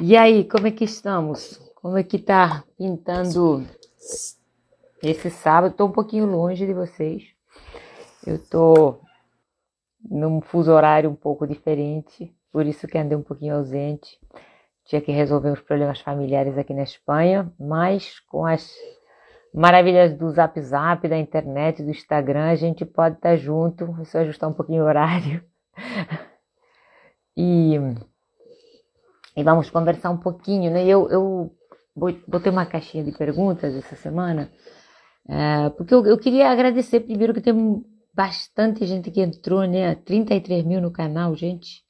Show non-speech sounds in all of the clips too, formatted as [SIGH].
E aí, como é que estamos? Como é que tá pintando esse sábado? Tô um pouquinho longe de vocês. Eu tô num fuso horário um pouco diferente, por isso que andei um pouquinho ausente. Tinha que resolver uns problemas familiares aqui na Espanha, mas com as maravilhas do Zap Zap, da internet, do Instagram, a gente pode estar tá junto, é só ajustar um pouquinho o horário. [LAUGHS] E e vamos conversar um pouquinho, né? Eu, eu botei uma caixinha de perguntas essa semana, é, porque eu, eu, queria agradecer primeiro que tem bastante gente que entrou, né? 33 mil no canal, gente.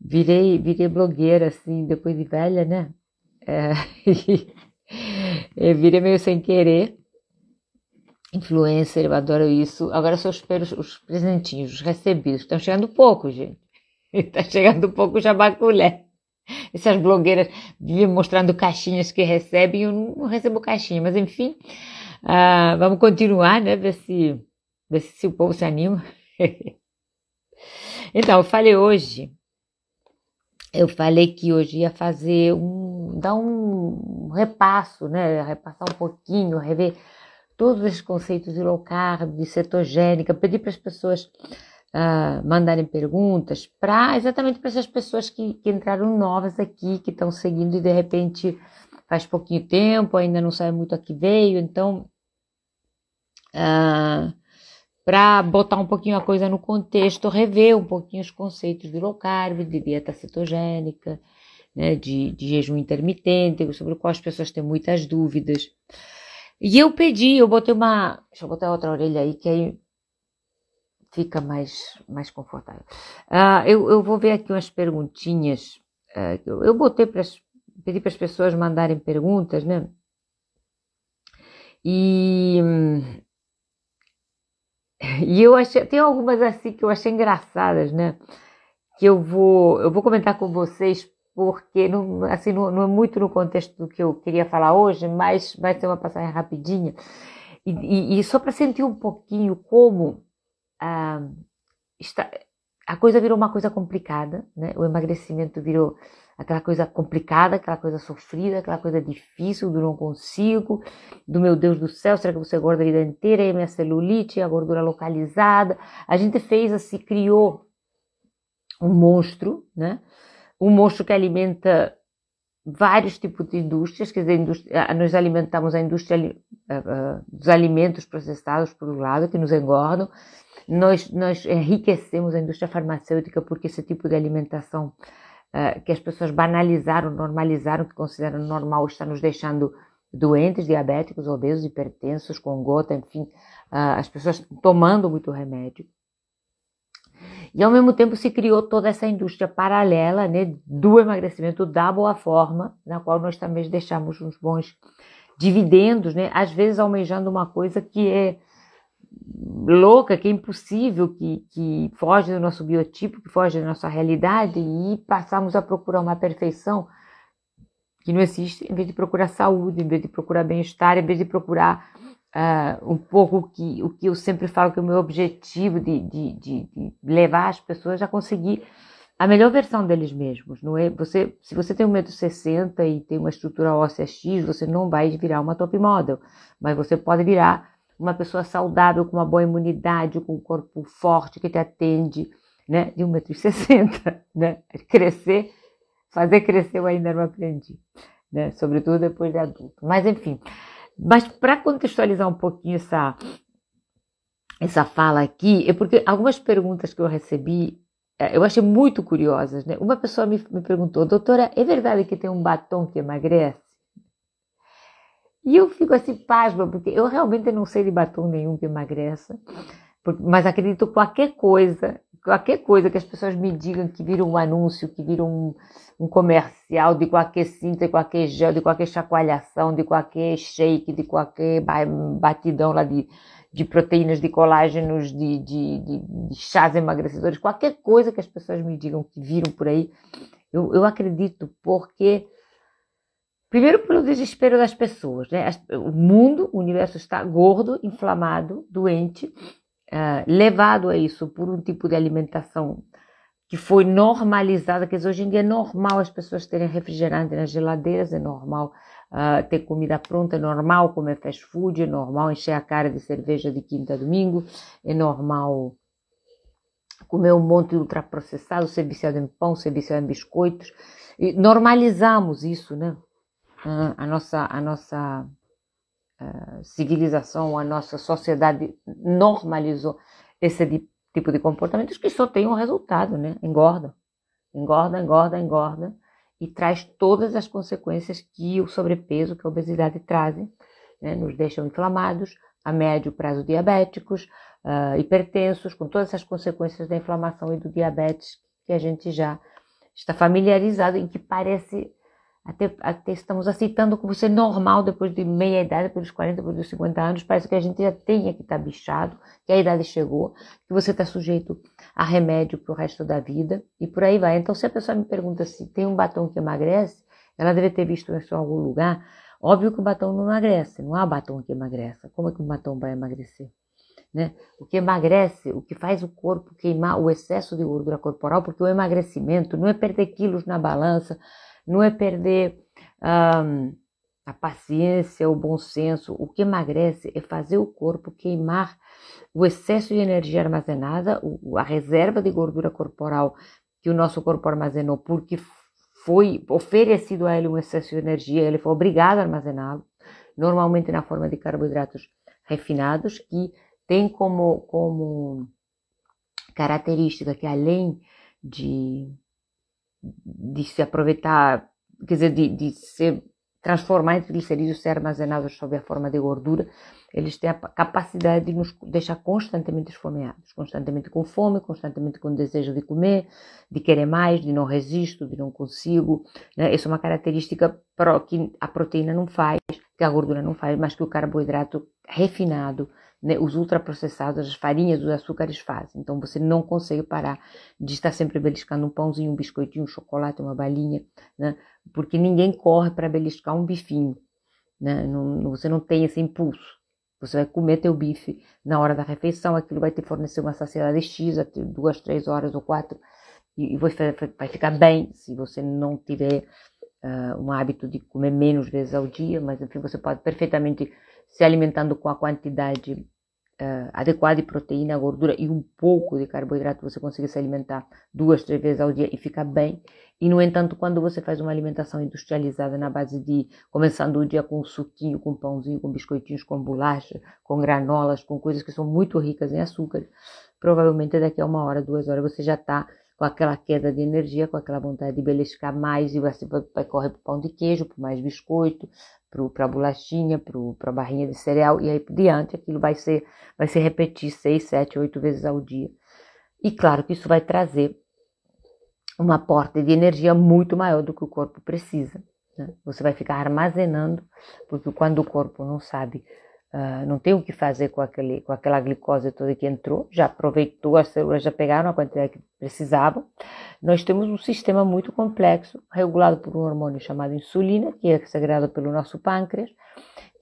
Virei, virei blogueira, assim, depois de velha, né? É, eh, [LAUGHS] eu virei meio sem querer. Influencer, eu adoro isso. Agora só espero os presentinhos, os recebidos. Estão chegando pouco, gente. Está [LAUGHS] chegando pouco jabaculé. [LAUGHS] Essas blogueiras vivem mostrando caixinhas que recebem, eu não recebo caixinha, mas enfim, uh, vamos continuar, né? Ver se, ver se o povo se anima. [LAUGHS] então, eu falei hoje, eu falei que hoje ia fazer um, dar um repasso, né? Repassar um pouquinho, rever todos esses conceitos de low carb, de cetogênica, pedir para as pessoas uh, mandarem perguntas para exatamente para essas pessoas que, que entraram novas aqui, que estão seguindo e de repente faz pouquinho tempo, ainda não sabe muito a que veio, então uh, ah, para botar um pouquinho a coisa no contexto, rever um pouquinho os conceitos de low carb, de dieta cetogênica, né, de, de jejum intermitente, sobre o qual as pessoas têm muitas dúvidas. E eu pedi, eu botei uma. Deixa eu botar outra orelha aí, que aí fica mais, mais confortável. Ah, eu, eu, vou ver aqui umas perguntinhas. Ah, eu, eu botei para pedi para as pessoas mandarem perguntas, né? E, e eu achei, tem algumas assim que eu achei engraçadas, né? Que eu vou, eu vou comentar com vocês porque não, assim, não, não é muito no contexto do que eu queria falar hoje, mas vai ser uma passagem rapidinha. E, e, e só para sentir um pouquinho como ah, está, a coisa virou uma coisa complicada, né? O emagrecimento virou aquela coisa complicada, aquela coisa sofrida, aquela coisa difícil do não consigo, do meu Deus do céu, será que você gorda a vida inteira? E a minha celulite, a gordura localizada. A gente fez assim, criou um monstro, né? Um monstro que alimenta vários tipos de indústrias, quer dizer, indústria, nós alimentamos a indústria uh, uh, dos alimentos processados, por um lado, que nos engordam, nós, nós enriquecemos a indústria farmacêutica porque esse tipo de alimentação uh, que as pessoas banalizaram, normalizaram, que consideram normal, está nos deixando doentes, diabéticos, obesos, hipertensos, com gota, enfim, uh, as pessoas tomando muito remédio. E ao mesmo tempo se criou toda essa indústria paralela né, do emagrecimento da boa forma, na qual nós também deixamos uns bons dividendos, né, às vezes almejando uma coisa que é louca, que é impossível, que, que foge do nosso biotipo, que foge da nossa realidade e passamos a procurar uma perfeição que não existe, em vez de procurar saúde, em vez de procurar bem-estar, em vez de procurar uh, um pouco o que, o que eu sempre falo que é o meu objetivo de, de, de, de levar as pessoas a conseguir a melhor versão deles mesmos, não é? Você, se você tem 1,60m e tem uma estrutura óssea X, você não vai virar uma top model, mas você pode virar uma pessoa saudável, com uma boa imunidade, com um corpo forte que te atende, né? De 1,60m, [LAUGHS] né? Crescer, fazer crescer eu ainda não aprendi, né? Sobretudo depois de adulto. Mas enfim, mas para contextualizar um pouquinho essa, essa fala aqui, é porque algumas perguntas que eu recebi é, eu achei muito curiosas, né? Uma pessoa me, me perguntou, doutora, é verdade que tem um batom que emagrece? E eu fico assim pasma, porque eu realmente não sei de batom nenhum que emagreça, mas acredito qualquer coisa, qualquer coisa que as pessoas me digam que viram um anúncio, que viram um, um, comercial de qualquer cinta, de qualquer gel, de qualquer chacoalhação, de qualquer shake, de qualquer batidão lá de, de proteínas, de colágenos, de, de, de, de chás emagrecedores, qualquer coisa que as pessoas me digam que viram por aí, eu, eu acredito, porque Primeiro, pelo desespero das pessoas. Né? O mundo, o universo está gordo, inflamado, doente, uh, levado a isso por um tipo de alimentação que foi normalizada, quer dizer, hoje em dia é normal as pessoas terem refrigerante nas geladeiras, é normal uh, ter comida pronta, é normal comer fast food, é normal encher a cara de cerveja de quinta a domingo, é normal comer um monte de ultraprocessado, ser viciado em pão, ser viciado em biscoitos. E normalizamos isso, né? Hum, a nossa, a nossa eh, civilização, a nossa sociedade normalizou esse tipo de comportamentos que só tem um resultado, né? Engorda, engorda, engorda, engorda e traz todas as consequências que o sobrepeso, que a obesidade trazem, né? Nos deixam inflamados, a médio prazo diabéticos, uh, hipertensos, com todas as consequências da inflamação e do diabetes que a gente já está familiarizado, em que parece até, até estamos aceitando como ser normal depois de meia idade, depois dos 40, depois dos 50 anos, parece que a gente já tenha que estar tá bichado, que a idade chegou, que você está sujeito a remédio para o resto da vida e por aí vai. Então, se a pessoa me pergunta se tem um batom que emagrece, ela deve ter visto isso em algum lugar. Óbvio que o batom não emagrece, não há batom que emagrece. Como é que um batom vai emagrecer? Né? O que emagrece, o que faz o corpo queimar o excesso de gordura corporal, porque o emagrecimento não é perder quilos na balança, não é perder um, a paciência, o bom senso. O que emagrece é fazer o corpo queimar o excesso de energia armazenada, a reserva de gordura corporal que o nosso corpo armazenou, porque foi oferecido a ele um excesso de energia, ele foi obrigado a armazená-lo, normalmente na forma de carboidratos refinados, que tem como, como característica que além de de se aproveitar, quer dizer, de, de se transformar em triglicerídeos ser armazenados sob a forma de gordura, eles têm a capacidade de nos deixar constantemente esfomeados, constantemente com fome, constantemente com desejo de comer, de querer mais, de não resisto, de não consigo. Né? Essa é uma característica que a proteína não faz, que a gordura não faz, mas que o carboidrato refinado né, os ultraprocessados, as farinhas, os açúcares fazem. Então você não consegue parar de estar sempre beliscando um pãozinho, um biscoitinho, um chocolate, uma balinha, né, porque ninguém corre para beliscar um bifinho. Né, não, você não tem esse impulso. Você vai comer teu bife na hora da refeição, aquilo vai te fornecer uma saciedade X, duas, três horas ou quatro, e, e vai ficar bem se você não tiver uh, um hábito de comer menos vezes ao dia, mas enfim, você pode perfeitamente se alimentando com a quantidade uh, adequada de proteína, gordura e um pouco de carboidrato, você consegue se alimentar duas, três vezes ao dia e ficar bem. E, no entanto, quando você faz uma alimentação industrializada na base de começando o dia com suquinho, com pãozinho, com biscoitinhos, com bolacha, com granolas, com coisas que são muito ricas em açúcar, provavelmente daqui a uma hora, duas horas, você já está com aquela queda de energia, com aquela vontade de beliscar mais, e você vai, correr para o pão de queijo, para mais biscoito, para a bolachinha, para a barrinha de cereal, e aí por diante aquilo vai ser, vai se repetir seis, sete, oito vezes ao dia. E claro que isso vai trazer uma porta de energia muito maior do que o corpo precisa. Né? Você vai ficar armazenando, porque quando o corpo não sabe Uh, não tem o que fazer com, aquele, com aquela glicose toda que entrou, já aproveitou, as células já pegaram a quantidade que precisavam. Nós temos um sistema muito complexo, regulado por um hormônio chamado insulina, que é segregado pelo nosso pâncreas,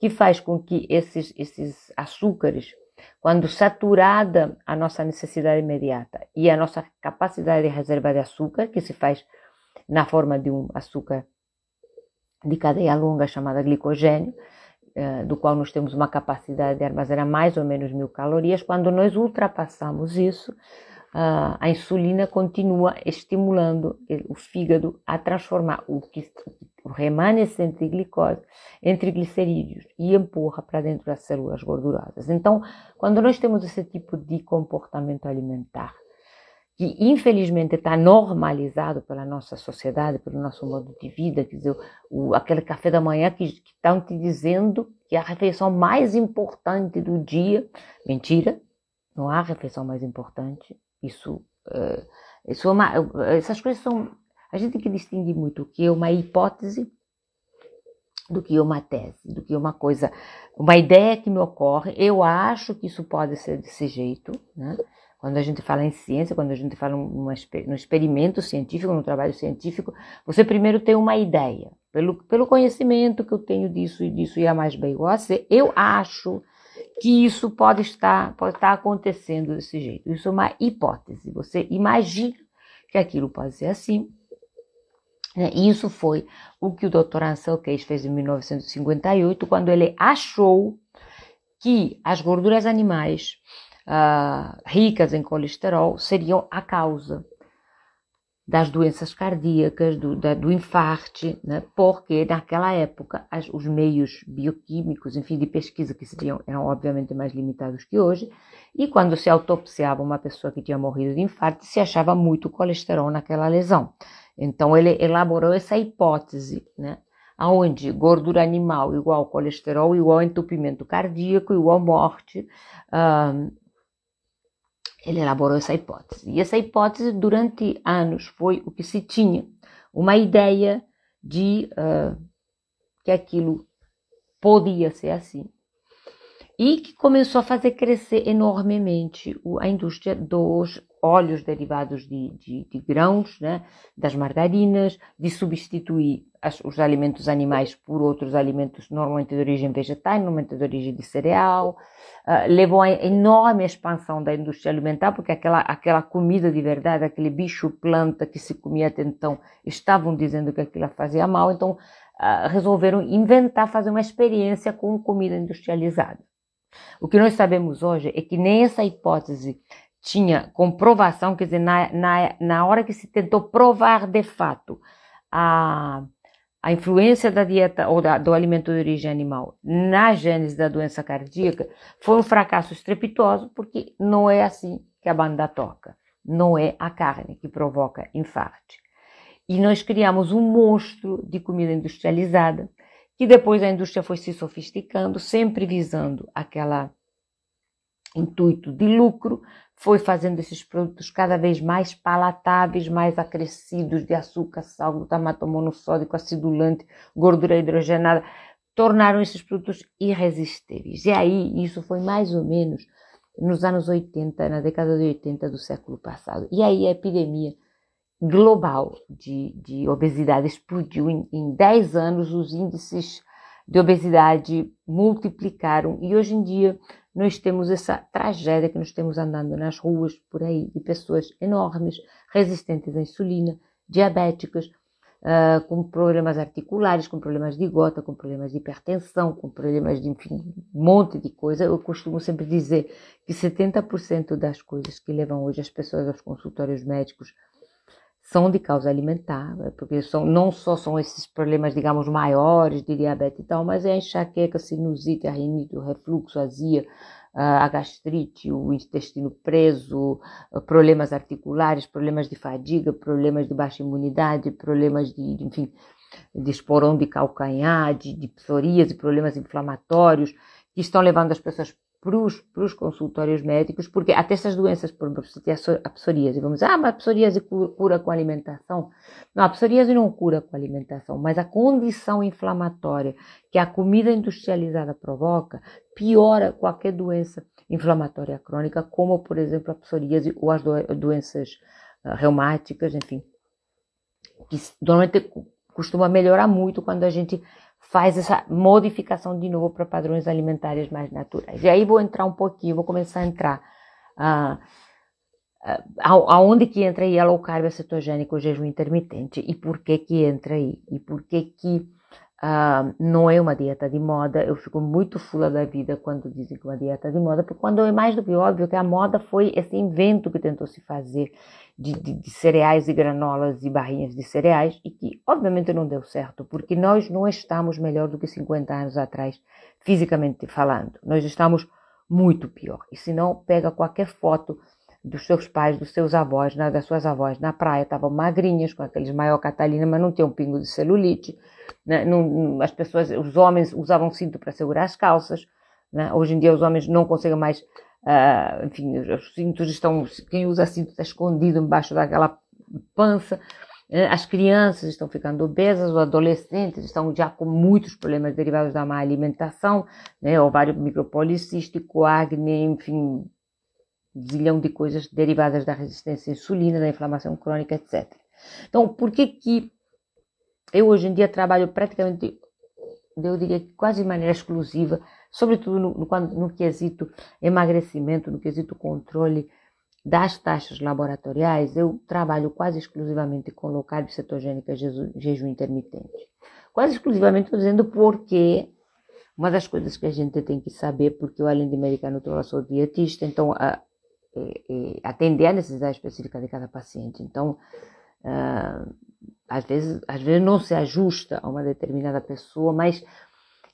que faz com que esses, esses açúcares, quando saturada a nossa necessidade imediata e a nossa capacidade de reserva de açúcar, que se faz na forma de um açúcar de cadeia longa chamada glicogênio, eh, do qual nós temos uma capacidade de armazenar mais ou menos mil calorias, quando nós ultrapassamos isso, ah, a insulina continua estimulando o fígado a transformar o, que, o remanescente de glicose em triglicerídeos e empurra para dentro das células gordurosas. Então, quando nós temos esse tipo de comportamento alimentar que infelizmente está normalizado pela nossa sociedade, pelo nosso modo de vida, quer dizer, o, aquele café da manhã que estão te dizendo que é a refeição mais importante do dia, mentira, não há refeição mais importante, isso, uh, isso é uma, essas coisas são, a gente tem que distinguir muito o que é uma hipótese do que é uma tese, do que é uma coisa, uma ideia que me ocorre, eu acho que isso pode ser desse jeito, né? Quando a gente fala em ciência, quando a gente fala uma, no experimento científico, no trabalho científico, você primeiro tem uma ideia. Pelo, pelo conhecimento que eu tenho disso e disso e a é mais bem igual a C, eu acho que isso pode estar, pode estar acontecendo desse jeito. Isso é uma hipótese. Você imagina que aquilo pode ser assim. Né? E isso foi o que o Dr. Ansel Keys fez em 1958, quando ele achou que as gorduras animais uh, ricas em colesterol seriam a causa das doenças cardíacas, do, da, do infarto, né? porque naquela época as, os meios bioquímicos, enfim, de pesquisa que seriam, eram obviamente mais limitados que hoje, e quando se autopsiava uma pessoa que tinha morrido de infarto, se achava muito colesterol naquela lesão. Então ele elaborou essa hipótese, né? aonde gordura animal igual colesterol, igual entupimento cardíaco, igual morte, ah, ele elaborou essa hipótese. E essa hipótese, durante anos, foi o que se tinha: uma ideia de uh, que aquilo podia ser assim. E que começou a fazer crescer enormemente a indústria dos óleos derivados de, de, de grãos, né, das margarinas, de substituir as, os alimentos animais por outros alimentos, normalmente de origem vegetal, normalmente de origem de cereal, uh, levou a enorme expansão da indústria alimentar, porque aquela, aquela comida de verdade, aquele bicho planta que se comia até então, estavam dizendo que aquilo fazia mal, então uh, resolveram inventar, fazer uma experiência com comida industrializada. O que nós sabemos hoje é que nem essa hipótese tinha comprovação, quer dizer, na, na, na hora que se tentou provar de fato a a influência da dieta ou da, do alimento de origem animal na gênese da doença cardíaca foi um fracasso estrepitoso, porque não é assim que a banda toca. Não é a carne que provoca infarto. E nós criamos um monstro de comida industrializada, que depois a indústria foi se sofisticando, sempre visando aquela intuito de lucro, foi fazendo esses produtos cada vez mais palatáveis, mais acrescidos de açúcar, sal, glutamato monossódico, acidulante, gordura hidrogenada, tornaram esses produtos irresistíveis. E aí, isso foi mais ou menos nos anos 80, na década de 80 do século passado. E aí a epidemia global de, de obesidade explodiu. Em, em 10 anos, os índices de obesidade multiplicaram e hoje em dia nós temos essa tragédia que nós temos andando nas ruas por aí de pessoas enormes, resistentes à insulina, diabéticas, uh, ah, com problemas articulares, com problemas de gota, com problemas de hipertensão, com problemas de enfim, um monte de coisa. Eu costumo sempre dizer que 70% das coisas que levam hoje as pessoas aos consultórios médicos são de causa alimentar, né, porque são, não só são esses problemas, digamos, maiores de diabetes e tal, mas é a enxaqueca, a sinusite, a rinite, o refluxo, a azia, a gastrite, o intestino preso, eh, problemas articulares, problemas de fadiga, problemas de baixa imunidade, problemas de, de enfim, de esporão de calcanhar, de, de psoríase, problemas inflamatórios, que estão levando as pessoas para os, consultórios médicos, porque até essas doenças, por exemplo, a psoríase, vamos dizer, ah, mas a psoríase cura com alimentação. Não, a psoríase não cura com alimentação, mas a condição inflamatória que a comida industrializada provoca piora qualquer doença inflamatória crônica, como, por exemplo, a psoríase ou as doenças ah, reumáticas, enfim, que normalmente costuma melhorar muito quando a gente faz essa modificação de novo para padrões alimentares mais naturais. E aí vou entrar um pouquinho, vou começar a entrar ah, ah aonde que entra aí a low carb, a cetogênica, o jejum intermitente e por que que entra aí e por que que Uh, não é uma dieta de moda. Eu fico muito fula da vida quando dizem que é uma dieta de moda, porque quando é mais do que óbvio que a moda foi esse invento que tentou se fazer de, de, de cereais e granolas e barrinhas de cereais e que obviamente não deu certo, porque nós não estamos melhor do que 50 anos atrás, fisicamente falando. Nós estamos muito pior. E se não, pega qualquer foto dos seus pais, dos seus avós, né, das suas avós na praia, estavam magrinhas, com aqueles maior catalina, mas não tinham um pingo de celulite. Né, não, as pessoas, os homens usavam cinto para segurar as calças. Né, hoje em dia os homens não conseguem mais, uh, enfim, os cintos estão, quem usa cinto está escondido embaixo daquela pança. Né, as crianças estão ficando obesas, os adolescentes estão já com muitos problemas derivados da má alimentação, né, ovário micropolicístico, acne, enfim, zilhão de coisas derivadas da resistência à insulina, da inflamação crônica, etc. Então, por que que eu hoje em dia trabalho praticamente, eu diria quase de maneira exclusiva, sobretudo no, no, no quesito emagrecimento, no quesito controle das taxas laboratoriais, eu trabalho quase exclusivamente com low carb cetogênica jejum intermitente. Quase exclusivamente estou dizendo porque uma das coisas que a gente tem que saber, porque eu além de americano, eu sou dietista, então a, atender à necessidade específica de cada paciente. Então, ah, às vezes, às vezes não se ajusta a uma determinada pessoa, mas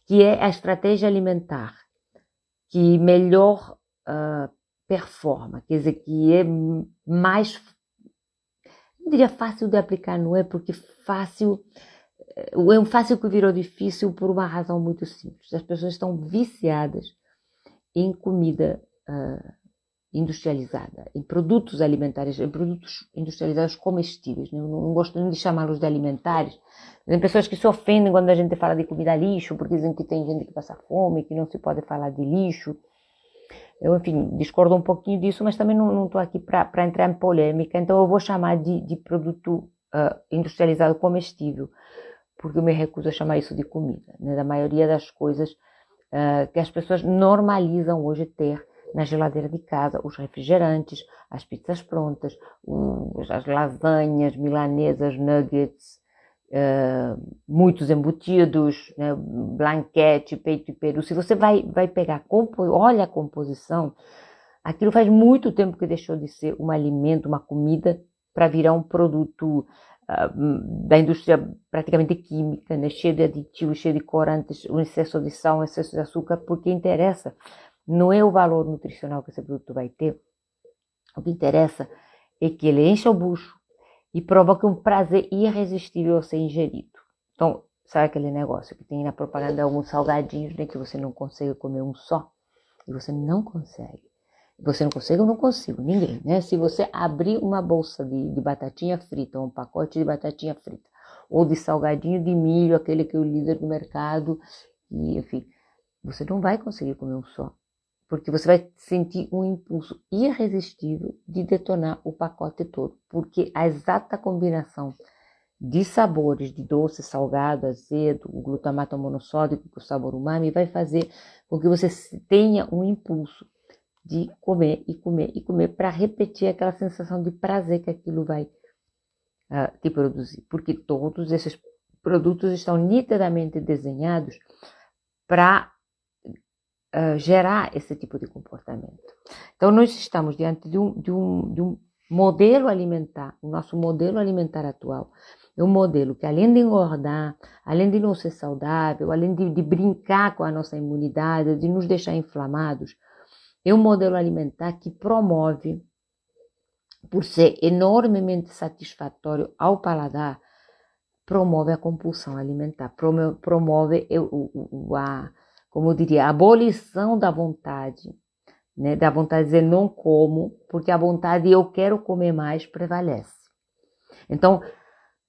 que é a estratégia alimentar que melhor uh, performa, quer dizer, que é mais, não diria fácil de aplicar, não é? Porque fácil, é um fácil que virou difícil por uma razão muito simples. As pessoas estão viciadas em comida uh, industrializada, em produtos alimentares, em produtos industrializados comestíveis. Né? não gosto nem de chamá-los de alimentares. Tem pessoas que se ofendem quando a gente fala de comida lixo, porque dizem que tem gente que passa fome, que não se pode falar de lixo. Eu, enfim, discordo um pouquinho disso, mas também não estou aqui para entrar em polêmica, então eu vou chamar de, de produto uh, industrializado comestível, porque eu me recuso a chamar isso de comida. Né? Da maioria das coisas uh, que as pessoas normalizam hoje ter na geladeira de casa os refrigerantes, as pizzas prontas, as lasanhas, milanesas, nuggets, uh, muitos embutidos, né, blanquete, peito e peru. Se você vai, vai pegar, olha a composição, aquilo faz muito tempo que deixou de ser um alimento, uma comida, para virar um produto ah, da indústria praticamente química, né, cheio de aditivos, cheio de corantes, um excesso de sal, um excesso de açúcar, porque interessa não é o valor nutricional que esse produto vai ter. O que interessa é que ele enche o bucho e provoca um prazer irresistível ao ser ingerido. Então, sabe aquele negócio que tem na propaganda alguns salgadinhos, né, que você não consegue comer um só? E você não consegue. Você não consegue, eu não consigo, ninguém, né? Se você abrir uma bolsa de, de batatinha frita, ou um pacote de batatinha frita, ou de salgadinho de milho, aquele que é o líder do mercado, e enfim, você não vai conseguir comer um só porque você vai sentir um impulso irresistível de detonar o pacote todo, porque a exata combinação de sabores de doce, salgado, azedo, o glutamato monossódico, com é o sabor umami, vai fazer com que você tenha um impulso de comer e comer e comer para repetir aquela sensação de prazer que aquilo vai uh, te produzir, porque todos esses produtos estão nitidamente desenhados para eh, gerar esse tipo de comportamento. Então, nós estamos diante de um, de um, de um modelo alimentar, o nosso modelo alimentar atual é um modelo que, além de engordar, além de não ser saudável, além de, de, brincar com a nossa imunidade, de nos deixar inflamados, é um modelo alimentar que promove, por ser enormemente satisfatório ao paladar, promove a compulsão alimentar, promove, promove a, como eu diria, abolição da vontade, né? da vontade de dizer não como, porque a vontade eu quero comer mais prevalece. Então,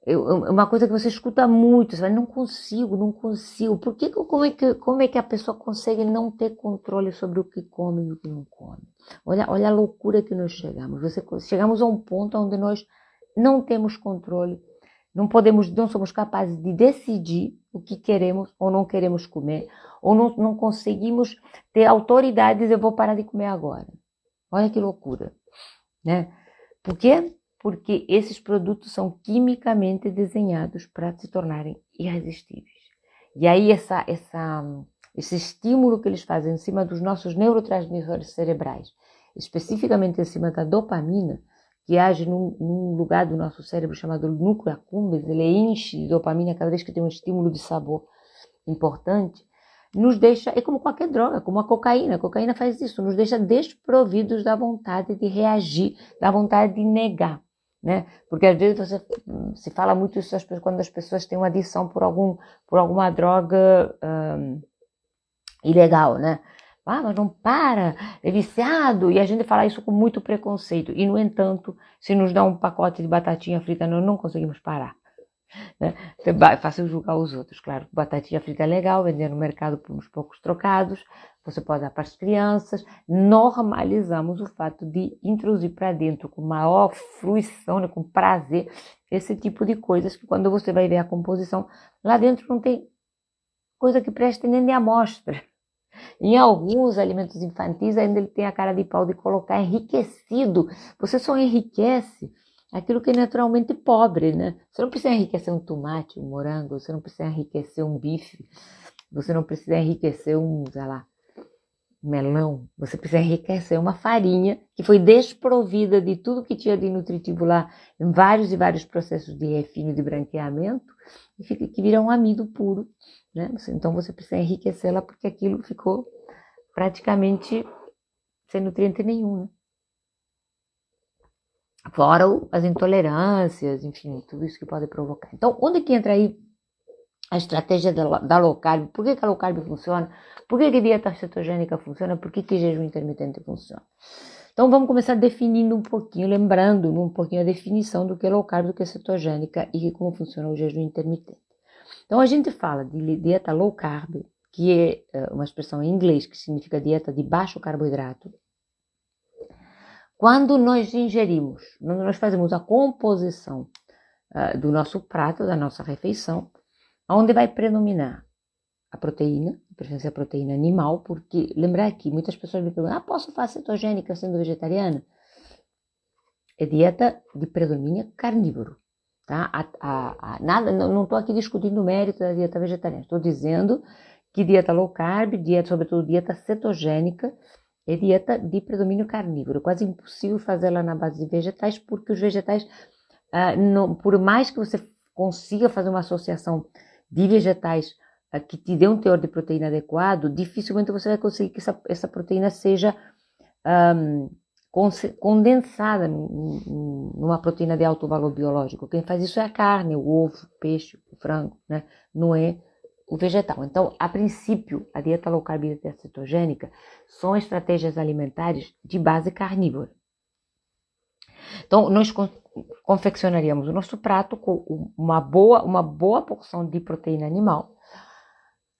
é uma coisa que você escuta muito, você fala, não consigo, não consigo. Por que, como, é que, como é que a pessoa consegue não ter controle sobre o que come e o que não come? Olha, olha a loucura que nós chegamos. Você, chegamos a um ponto onde nós não temos controle, não podemos, não somos capazes de decidir o que queremos ou não queremos comer, ou não, não conseguimos ter autoridade e dizer, vou parar de comer agora. Olha que loucura, né? Por quê? Porque esses produtos são quimicamente desenhados para se tornarem irresistíveis. E aí essa, essa, esse estímulo que eles fazem em cima dos nossos neurotransmissores cerebrais, especificamente em cima da dopamina, que age num, num, lugar do nosso cérebro chamado núcleo accumbens, ele enche de dopamina cada vez que tem um estímulo de sabor importante, nos deixa, é como qualquer droga, como a cocaína, a cocaína faz isso, nos deixa desprovidos da vontade de reagir, da vontade de negar, né? Porque às vezes você, se fala muito isso quando as pessoas têm uma adição por algum, por alguma droga hum, ilegal, né? Ah, mas não para, é viciado. E a gente fala isso com muito preconceito. E, no entanto, se nos dá um pacote de batatinha frita, nós não conseguimos parar. Né? É fácil julgar os outros, claro. Batatinha frita é legal, vender no mercado por uns poucos trocados. Você pode dar para as crianças. Normalizamos o fato de introduzir para dentro com maior fruição, né, com prazer, esse tipo de coisas que quando você vai ver a composição, lá dentro não tem coisa que preste nem de amostra. Em alguns alimentos infantis ainda ele tem a cara de pau de colocar enriquecido. Você só enriquece aquilo que é naturalmente pobre, né? Você não precisa enriquecer um tomate, um morango, você não precisa enriquecer um bife, você não precisa enriquecer um, sei lá, melão, você precisa enriquecer uma farinha que foi desprovida de tudo que tinha de nutritivo lá em vários e vários processos de refino e de branqueamento e fica, que vira um amido puro, né? Então você precisa enriquecê-la porque aquilo ficou praticamente sem nutriente nenhum. Né? Fora as intolerâncias, enfim, tudo isso que pode provocar. Então, onde que entra aí a estratégia da, da low carb? Por que, que a low carb funciona? Por que, que dieta cetogênica funciona? Por que, que jejum intermitente funciona? Então vamos começar definindo um pouquinho, lembrando um pouquinho a definição do que é low carb, do que é cetogênica e como funciona o jejum intermitente. Então a gente fala de dieta low carb, que é, é uma expressão em inglês que significa dieta de baixo carboidrato. Quando nós ingerimos, quando nós fazemos a composição uh, do nosso prato, da nossa refeição, onde vai predominar a proteína, preferência à proteína animal, porque lembrar aqui, muitas pessoas me perguntam: ah, posso fazer cetogênica sendo vegetariana? É dieta de predomínio carnívoro, tá? A, a, a, nada, não estou aqui discutindo o mérito da dieta vegetariana, estou dizendo que dieta low carb, dieta, sobretudo dieta cetogênica, é dieta de predomínio carnívoro. É quase impossível fazê-la na base de vegetais, porque os vegetais, ah, não, por mais que você consiga fazer uma associação de vegetais que te dê um teor de proteína adequado, dificilmente você vai conseguir que essa, essa proteína seja um, condensada numa proteína de alto valor biológico. Quem faz isso é a carne, o ovo, o peixe, o frango, né? não é o vegetal. Então, a princípio, a dieta low carb e a dieta cetogênica são estratégias alimentares de base carnívora. Então, nós confeccionaríamos o nosso prato com uma boa, uma boa porção de proteína animal,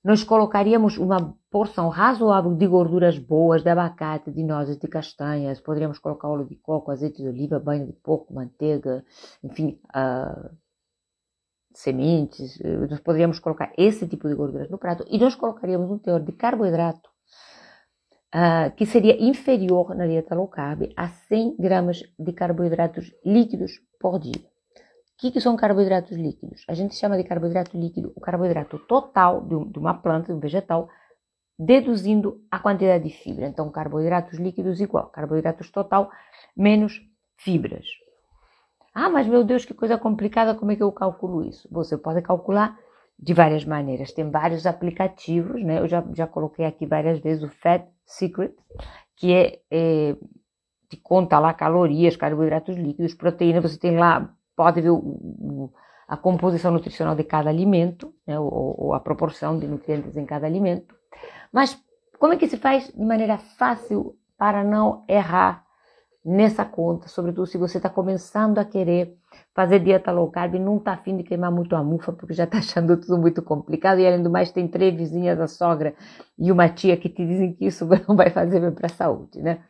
nós colocaríamos uma porção razoável de gorduras boas, de abacate, de nozes, de castanhas, poderíamos colocar óleo de coco, azeite de oliva, banho de porco, manteiga, enfim, uh, sementes, nós poderíamos colocar esse tipo de gorduras no prato e nós colocaríamos um teor de carboidrato uh, que seria inferior na dieta low carb a 100 gramas de carboidratos líquidos por dia. O que, que, são carboidratos líquidos? A gente chama de carboidrato líquido o carboidrato total de, de uma planta, de um vegetal, deduzindo a quantidade de fibra. Então, carboidratos líquidos igual carboidratos total menos fibras. Ah, mas meu Deus, que coisa complicada, como é que eu calculo isso? Você pode calcular de várias maneiras. Tem vários aplicativos, né? Eu já, já coloquei aqui várias vezes o Fat Secret, que é, é te conta lá calorias, carboidratos líquidos, proteína. Você tem lá pode ver o, o, a composição nutricional de cada alimento, né, ou, ou, a proporção de nutrientes em cada alimento. Mas como é que se faz de maneira fácil para não errar nessa conta, sobretudo se você está começando a querer fazer dieta low carb e não está afim de queimar muito a mufa, porque já está [LAUGHS] achando tudo muito complicado, e além do mais tem três vizinhas, a sogra e uma tia que te dizem que isso [LAUGHS] não vai fazer bem para a saúde, né?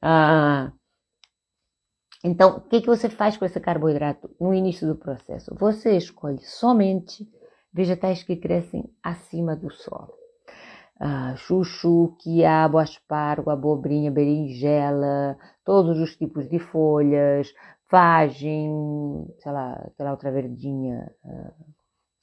Ah, então, o que é que você faz com esse carboidrato no início do processo? Você escolhe somente vegetais que crescem acima do solo. Ah, chuchu, quiabo, aspargo, abobrinha, berinjela, todos os tipos de folhas, vagem, sei lá, aquela outra verdinha, ah,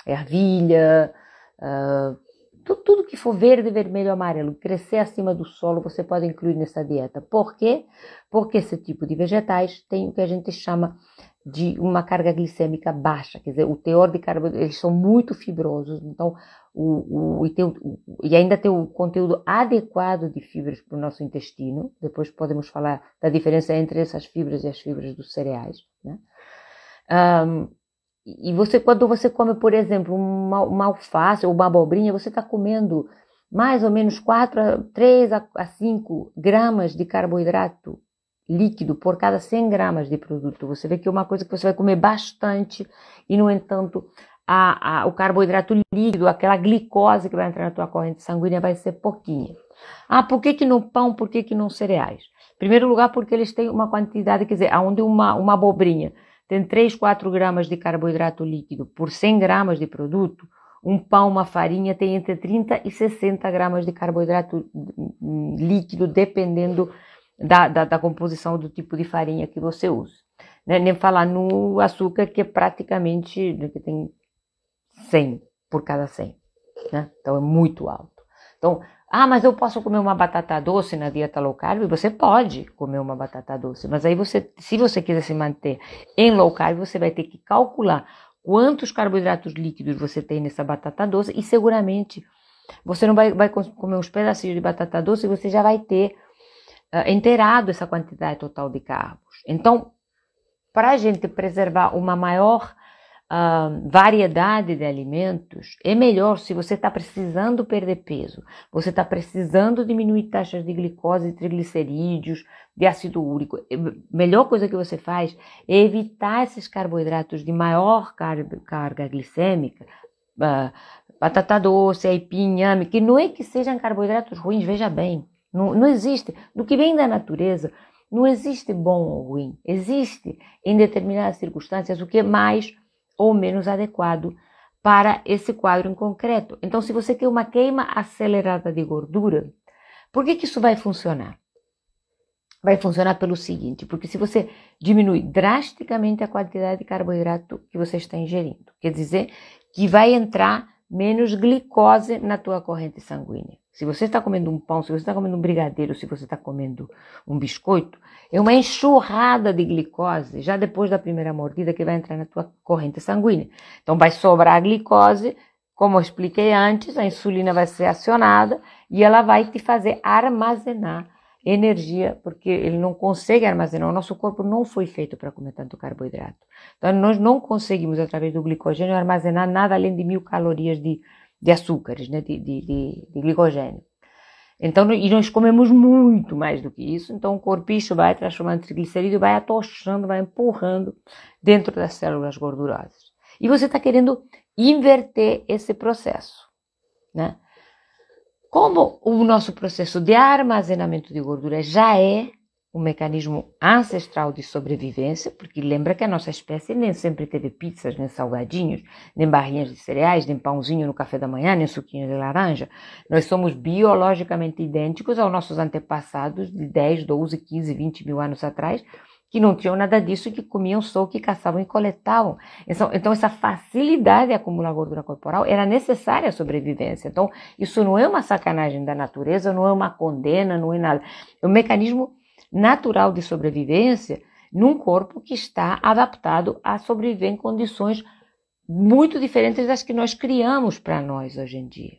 ervilha, ah, tudo que for verde, vermelho, amarelo, crescer acima do solo, você pode incluir nessa dieta. Por quê? Porque esse tipo de vegetais tem o que a gente chama de uma carga glicêmica baixa, quer dizer, o teor de carboidrato, eles são muito fibrosos, então, o, o, e, tem, o, e ainda tem o conteúdo adequado de fibras para o nosso intestino, depois podemos falar da diferença entre essas fibras e as fibras dos cereais, né? Um, e você, quando você come, por exemplo, uma, uma alface ou uma abobrinha, você está comendo mais ou menos 4, 3 a 5 gramas de carboidrato líquido por cada 100 gramas de produto. Você vê que é uma coisa que você vai comer bastante e, no entanto, a, a, o carboidrato líquido, aquela glicose que vai entrar na tua corrente sanguínea vai ser pouquinha. Ah, por que, que no pão, por que, que não cereais? Em primeiro lugar, porque eles têm uma quantidade, quer dizer, onde uma, uma abobrinha tem 3, 4 gramas de carboidrato líquido por 100 gramas de produto, um pão, uma farinha tem entre 30 e 60 gramas de carboidrato hum, hum, líquido, dependendo da, da, da composição do tipo de farinha que você usa. Né? Nem falar no açúcar, que é praticamente né, que tem 100 por cada 100. Né? Então é muito alto. Então, ah, mas eu posso comer uma batata doce na dieta low carb? Você pode comer uma batata doce, mas aí você, se você quiser se manter em low carb, você vai ter que calcular quantos carboidratos líquidos você tem nessa batata doce e seguramente você não vai, vai comer uns pedacinhos de batata doce e você já vai ter uh, essa quantidade total de carbos. Então, para a gente preservar uma maior uh, variedade de alimentos, é melhor se você está precisando perder peso, você está precisando diminuir taxas de glicose, triglicerídeos, de ácido úrico. A é, melhor coisa que você faz é evitar esses carboidratos de maior car carga glicêmica, uh, batata doce, aipim, que não é que sejam carboidratos ruins, veja bem. Não, não existe. Do que vem da natureza, não existe bom ou ruim. Existe, em determinadas circunstâncias, o que é mais ou menos adequado para esse quadro em concreto. Então, se você quer uma queima acelerada de gordura, por que, que isso vai funcionar? Vai funcionar pelo seguinte, porque se você diminui drasticamente a quantidade de carboidrato que você está ingerindo, quer dizer que vai entrar menos glicose na tua corrente sanguínea. Se você está comendo um pão, se você está comendo um brigadeiro, se você está comendo um biscoito, é uma enxurrada de glicose já depois da primeira mordida que vai entrar na tua corrente sanguínea. Então vai sobrar a glicose, como eu expliquei antes, a insulina vai ser acionada e ela vai te fazer armazenar energia, porque ele não consegue armazenar. O nosso corpo não foi feito para comer tanto carboidrato. Então nós não conseguimos através do glicogênio armazenar nada além de mil calorias de de açúcares, né, de, de, de, de glicogênio. Então, e nós comemos muito mais do que isso, então o corpicho vai transformando triglicerídeo, vai atochando, vai empurrando dentro das células gordurosas. E você está querendo inverter esse processo, né? Como o nosso processo de armazenamento de gordura já é um mecanismo ancestral de sobrevivência, porque lembra que a nossa espécie nem sempre teve pizzas, nem salgadinhos, nem barrinhas de cereais, nem pãozinho no café da manhã, nem suquinho de laranja. Nós somos biologicamente idênticos aos nossos antepassados de 10, 12, 15, 20 mil anos atrás, que não tinham nada disso, que comiam só o que caçavam e coletavam. Então, então, essa facilidade de acumular gordura corporal era necessária à sobrevivência. Então, isso não é uma sacanagem da natureza, não é uma condena, não é nada. É um mecanismo natural de sobrevivência num corpo que está adaptado a sobreviver em condições muito diferentes das que nós criamos para nós hoje em dia.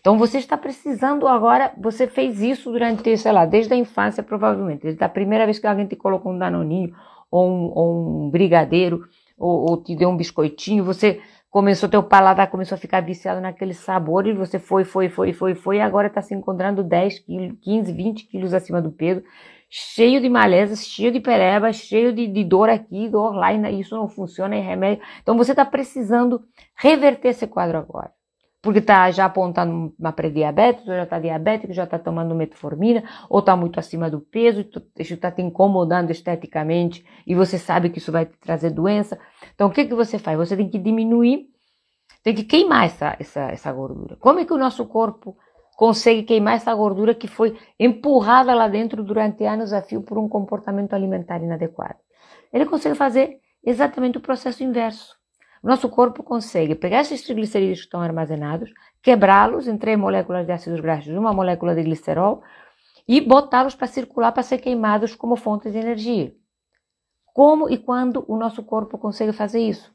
Então você está precisando agora, você fez isso durante, sei lá, desde a infância provavelmente, desde a primeira vez que alguém te colocou um danoninho ou um, ou um brigadeiro ou, ou, te deu um biscoitinho, você começou, teu paladar começou a ficar viciado naquele sabor e você foi, foi, foi, foi, foi e agora está se encontrando 10 quilos, 15, 20 quilos acima do peso cheio de malezas, cheio de pereba, cheio de, de dor aqui, dor lá, e isso não funciona, em é remédio. Então você está precisando reverter esse quadro agora. Porque está já apontando uma pré-diabetes, ou já está diabético, já está tomando metformina, ou está muito acima do peso, isso está te incomodando esteticamente e você sabe que isso vai te trazer doença. Então o que, que você faz? Você tem que diminuir, tem que queimar essa, essa, essa gordura. Como é que o nosso corpo consegue queimar essa gordura que foi empurrada lá dentro durante anos a fio por um comportamento alimentar inadequado. Ele consegue fazer exatamente o processo inverso. O nosso corpo consegue pegar esses triglicerídeos que estão armazenados, quebrá-los em três moléculas de ácidos graxos, uma molécula de glicerol, e botá-los para circular, para ser queimados como fonte de energia. Como e quando o nosso corpo consegue fazer isso?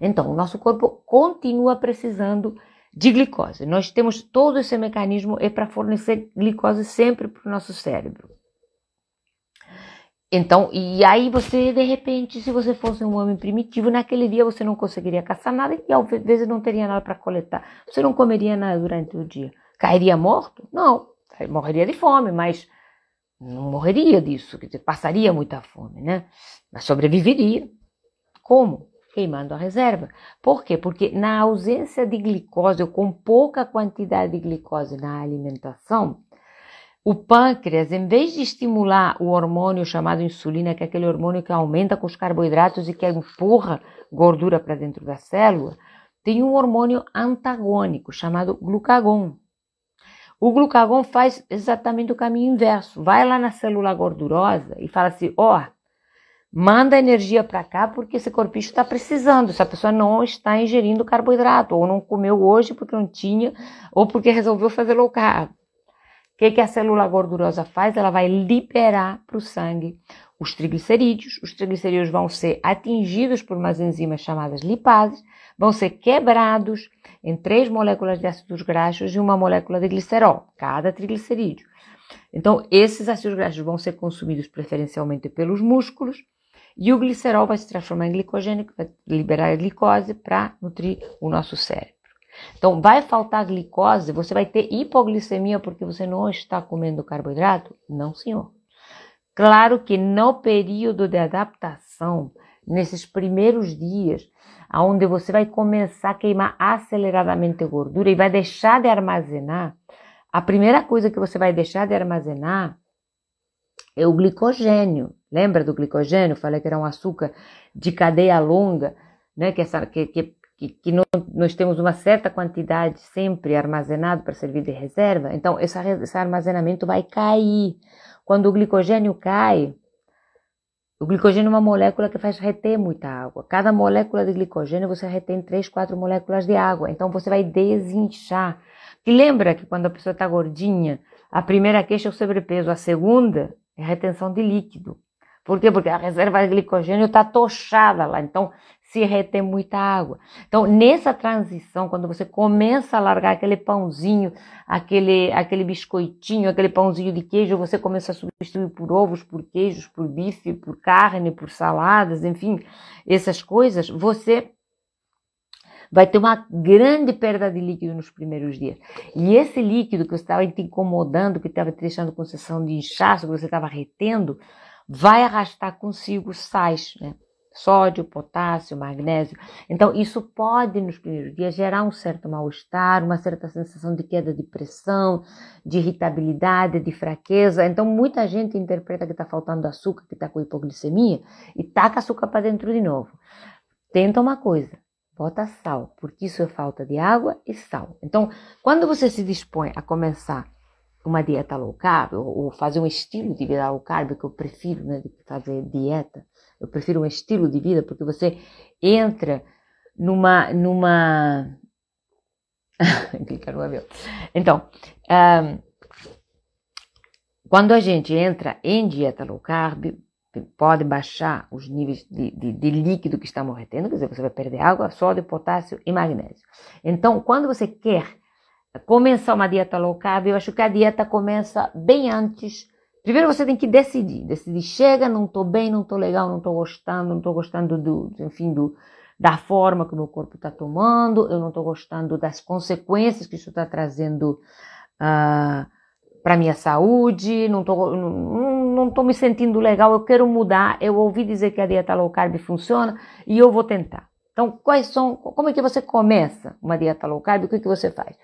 Então, o nosso corpo continua precisando de glicose. Nós temos todo esse mecanismo é para fornecer glicose sempre para o nosso cérebro. Então, e aí você, de repente, se você fosse um homem primitivo, naquele dia você não conseguiria caçar nada e às vezes não teria nada para coletar. Você não comeria nada durante o dia. Cairia morto? Não. Morreria de fome, mas não morreria disso. passaria muita fome, né? Mas sobreviveria. Como? queimando a reserva. Por quê? Porque na ausência de glicose ou com pouca quantidade de glicose na alimentação, o pâncreas, em vez de estimular o hormônio chamado insulina, que é aquele hormônio que aumenta com os carboidratos e que empurra gordura para dentro da célula, tem um hormônio antagônico chamado glucagon. O glucagon faz exatamente o caminho inverso. Vai lá na célula gordurosa e fala assim: ó, oh, Manda energia para cá porque esse corpicho está precisando. Se a pessoa não está ingerindo carboidrato, ou não comeu hoje porque não tinha, ou porque resolveu fazer low carb. O que, que a célula gordurosa faz? Ela vai liberar para o sangue os triglicerídeos. Os triglicerídeos vão ser atingidos por umas enzimas chamadas lipases, vão ser quebrados em três moléculas de ácidos graxos e uma molécula de glicerol, cada triglicerídeo. Então, esses ácidos graxos vão ser consumidos preferencialmente pelos músculos e o glicerol vai se transformar em glicogênio, que vai liberar a glicose para nutrir o nosso cérebro. Então, vai faltar glicose, você vai ter hipoglicemia porque você não está comendo carboidrato? Não, senhor. Claro que no período de adaptação, nesses primeiros dias, aonde você vai começar a queimar aceleradamente gordura e vai deixar de armazenar, a primeira coisa que você vai deixar de armazenar é o glicogênio. Lembra do glicogênio? Falei que era um açúcar de cadeia longa, né? que, essa, é que, que, que nós temos uma certa quantidade sempre armazenado para servir de reserva. Então, esse, esse armazenamento vai cair. Quando o glicogênio cai, o glicogênio é uma molécula que faz reter muita água. Cada molécula de glicogênio você retém três, quatro moléculas de água. Então você vai desinchar. Que lembra que quando a pessoa está gordinha, a primeira queixa é o sobrepeso, a segunda é retenção de líquido. Por quê? Porque a reserva de glicogênio está tochada lá, então se retém muita água. Então, nessa transição, quando você começa a largar aquele pãozinho, aquele, aquele biscoitinho, aquele pãozinho de queijo, você começa a substituir por ovos, por queijos, por bife, por carne, por saladas, enfim, essas coisas, você vai ter uma grande perda de líquido nos primeiros dias. E esse líquido que estava te incomodando, que estava te deixando com sensação de inchaço, que você estava retendo, vai arrastar consigo sais, né? Sódio, potássio, magnésio. Então, isso pode, nos primeiros dias, gerar um certo mal-estar, uma certa sensação de queda de pressão, de irritabilidade, de fraqueza. Então, muita gente interpreta que está faltando açúcar, que está com hipoglicemia, e taca açúcar para dentro de novo. Tenta uma coisa, bota sal, porque isso é falta de água e sal. Então, quando você se dispõe a começar uma dieta low carb ou fazer um estilo de vida low carb, que eu prefiro, né, de fazer dieta, eu prefiro um estilo de vida porque você entra numa numa clica no avião. Então, um, quando a gente entra em dieta low carb, pode baixar os níveis de, de, de líquido que estamos retendo, quer dizer, você vai perder água, sódio, potássio e magnésio. Então, quando você quer começar uma dieta low carb, eu acho que a dieta começa bem antes. Primeiro você tem que decidir, decidir, chega, não estou bem, não estou legal, não estou gostando, não estou gostando do, enfim, do, da forma que o meu corpo está tomando, eu não estou gostando das consequências que isso está trazendo ah, para minha saúde, não estou não, não tô me sentindo legal, eu quero mudar, eu ouvi dizer que a dieta low carb funciona e eu vou tentar. Então, quais são, como é que você começa uma dieta low carb? O que, é que você faz?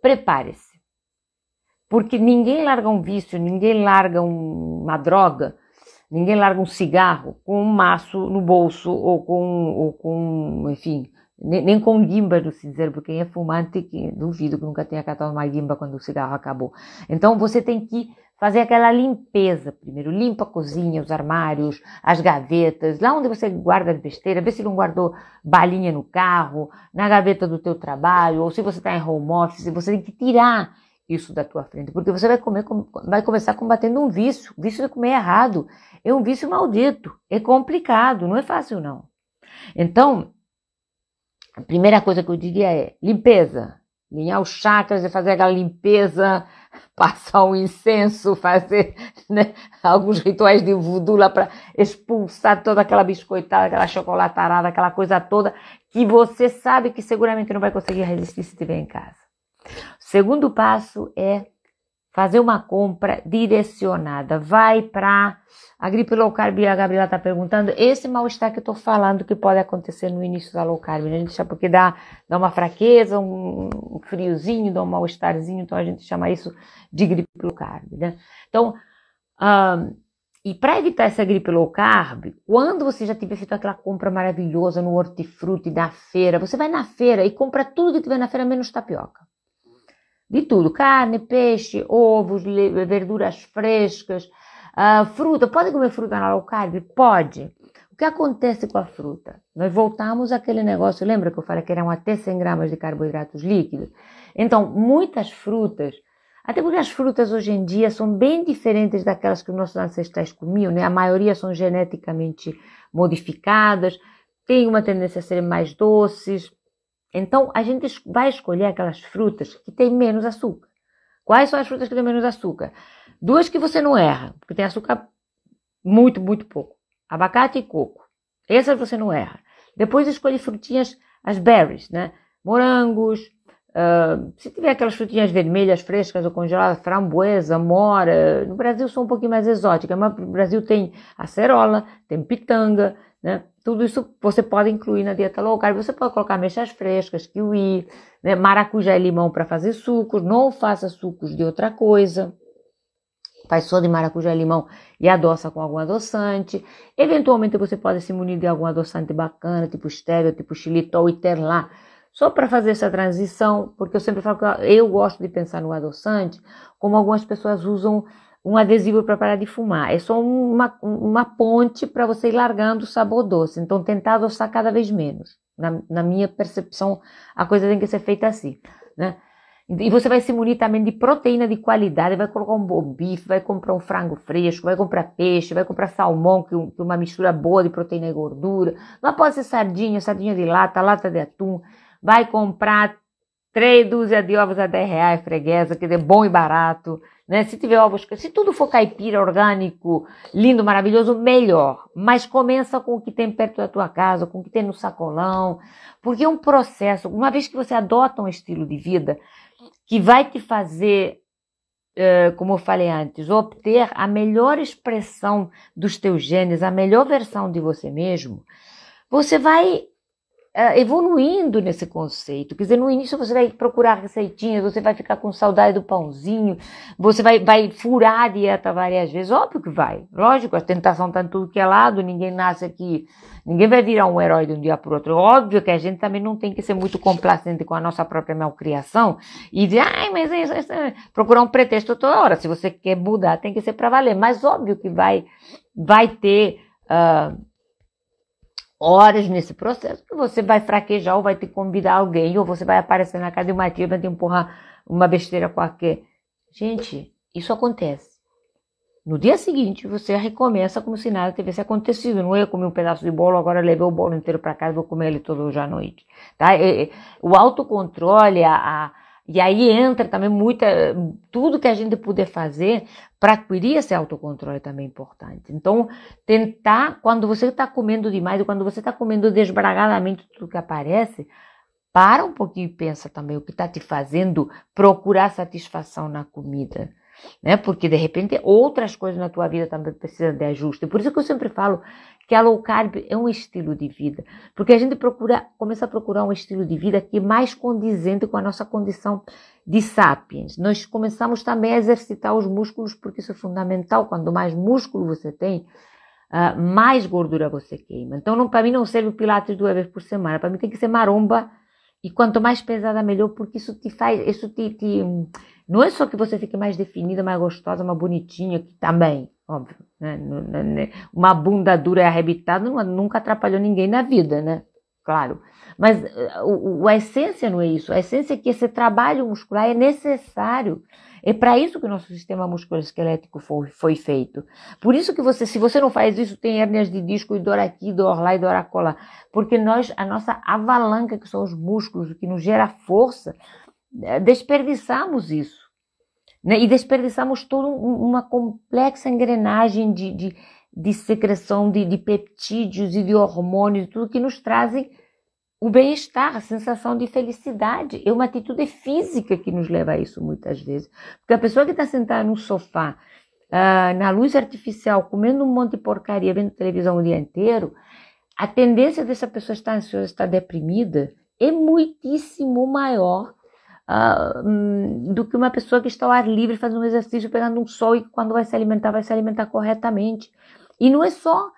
Prepare-se. Porque ninguém larga um vício, ninguém larga uma droga, ninguém larga um cigarro com um maço no bolso ou com, ou com enfim, nem, nem com guimba, do se dizer, porque quem é fumante, que, duvido que nunca tenha catado uma guimba quando o cigarro acabou. Então você tem que fazer aquela limpeza primeiro. Limpa a cozinha, os armários, as gavetas, lá onde você guarda as besteiras, vê se não guardou balinha no carro, na gaveta do teu trabalho, ou se você está em home office, você tem que tirar isso da tua frente, porque você vai, comer, vai começar combatendo um vício, vício de comer errado, é um vício maldito, é complicado, não é fácil não. Então, a primeira coisa que eu diria é limpeza. Linhar os chakras e fazer aquela limpeza, [LAUGHS] passar um incenso, fazer [LAUGHS] né, alguns rituais de voodoo lá para expulsar toda aquela biscoitada, aquela chocolatarada, aquela coisa toda que você sabe que seguramente não vai conseguir resistir se estiver em casa. O segundo passo é fazer uma compra direcionada. Vai para. A gripe low carb, a Gabriela está perguntando, esse mal-estar que eu estou falando que pode acontecer no início da low carb, né? A gente chama porque dá, dá uma fraqueza, um friozinho, dá um mal-estarzinho, então a gente chama isso de gripe low carb, né? Então, um, e para evitar essa gripe low carb, quando você já tiver feito aquela compra maravilhosa no hortifruti da feira, você vai na feira e compra tudo que tiver na feira menos tapioca de tudo: carne, peixe, ovos, verduras frescas, uh, fruta. Pode comer fruta na low carb? Pode. O que acontece com a fruta? Nós voltamos àquele negócio, lembra que eu falei que eram até 100 gramas de carboidratos líquidos? Então, muitas frutas, até porque as frutas hoje em dia são bem diferentes daquelas que nossos ancestrais comiam, né? A maioria são geneticamente modificadas, tem uma tendência a serem mais doces, então a gente vai escolher aquelas frutas que têm menos açúcar. Quais são as frutas que têm menos açúcar? Duas que você não erra, porque tem açúcar muito, muito pouco: abacate e coco. Essas você não erra. Depois escolhe frutinhas, as berries, né? Morangos, uh, se tiver aquelas frutinhas vermelhas, frescas ou congeladas, framboesa, mora. No Brasil são um pouquinho mais exóticas, mas no Brasil tem acerola, tem pitanga, né? Tudo isso você pode incluir na dieta low carb. Você pode colocar mexas frescas, kiwi, né? maracujá e limão para fazer sucos. Não faça sucos de outra coisa. Faz só de maracujá e limão e adoça com algum adoçante. Eventualmente você pode se munir de algum adoçante bacana, tipo estéreo, tipo xilitol e terlá. Só para fazer essa transição, porque eu sempre falo que eu gosto de pensar no adoçante, como algumas pessoas usam um adesivo para parar de fumar, é só uma, uma ponte para você ir largando o sabor doce. Então, tentar adoçar cada vez menos. Na, na minha percepção, a coisa tem que ser feita assim, né? E você vai se munir também de proteína de qualidade, vai colocar um bom bife, vai comprar um frango fresco, vai comprar peixe, vai comprar salmão, que, é uma mistura boa de proteína e gordura. Não pode ser sardinha, sardinha de lata, lata de atum. Vai comprar três dúzias de ovos a 10 reais, freguesa, que é bom e barato. Né? Se tiver ovos, se tudo for caipira, orgânico, lindo, maravilhoso, melhor. Mas começa com o que tem perto da tua casa, com o que tem no sacolão, porque é um processo. Uma vez que você adota um estilo de vida que vai te fazer, eh, como eu falei antes, obter a melhor expressão dos teus genes, a melhor versão de você mesmo, você vai uh, evoluindo nesse conceito. Quer dizer, no início você vai procurar receitinhas, você vai ficar com saudade do pãozinho, você vai, vai furar a dieta várias vezes. Óbvio que vai. Lógico, a tentação está em tudo que é lado, ninguém nasce aqui, ninguém vai virar um herói de um dia para o outro. Óbvio que a gente também não tem que ser muito complacente com a nossa própria malcriação e dizer, ai, mas é é isso, procurar um pretexto toda hora. Se você quer mudar, tem que ser para valer. Mas óbvio que vai, vai ter. Uh, horas nesse processo que você vai fraquejar ou vai ter que convidar alguém ou você vai aparecer na casa de uma tia e empurrar uma besteira qualquer. Gente, isso acontece. No dia seguinte, você recomeça como se nada tivesse acontecido. Não ia comer um pedaço de bolo, agora levei o bolo inteiro para casa, vou comer ele todo hoje à noite. Tá? O autocontrole, a, e aí entra também muita tudo que a gente puder fazer para adquirir esse autocontrole também é importante. Então, tentar quando você está comendo demais ou quando você está comendo desbragadamente tudo que aparece, para um pouquinho e pensa também o que está te fazendo procurar satisfação na comida né? Porque de repente outras coisas na tua vida também precisam de ajuste. Por isso que eu sempre falo que a low carb é um estilo de vida, porque a gente procura, começa a procurar um estilo de vida que é mais condizente com a nossa condição de sapiens. Nós começamos também a exercitar os músculos, porque isso é fundamental. Quanto mais músculo você tem, Uh, mais gordura você queima. Então, para mim não serve o pilates duas vezes por semana. Para mim tem que ser maromba e quanto mais pesada melhor, porque isso te faz, isso te, te, não é só que você fique mais definida, mais gostosa, mais bonitinha, que também, óbvio, né? É. Uma bunda dura e arrebitada nunca atrapalhou ninguém na vida, né? Claro. Mas eh, a essência não é isso. A essência é que esse trabalho muscular é necessário. É para isso que o nosso sistema musculoesquelético foi, foi feito. Por isso que você, se você não faz isso, tem hérnias de disco e dor aqui, dor lá e dor acolá. Porque nós, a nossa avalanca, que são os músculos, o que nos gera força, eh, desperdiçamos isso. Né? E desperdiçamos toda uma complexa engrenagem de, de, de secreção de, de peptídeos e de hormônios, tudo que nos trazem o bem-estar, a sensação de felicidade. É uma atitude física que nos leva a isso muitas vezes. Porque a pessoa que está sentada no sofá, uh, na luz artificial, comendo um monte de porcaria, vendo televisão o dia inteiro, a tendência dessa pessoa estar ansiosa, estar deprimida, é muitíssimo maior uh, do que uma pessoa que está ao ar livre fazendo um exercício, pegando um sol e quando vai se alimentar, vai se alimentar corretamente. E não é só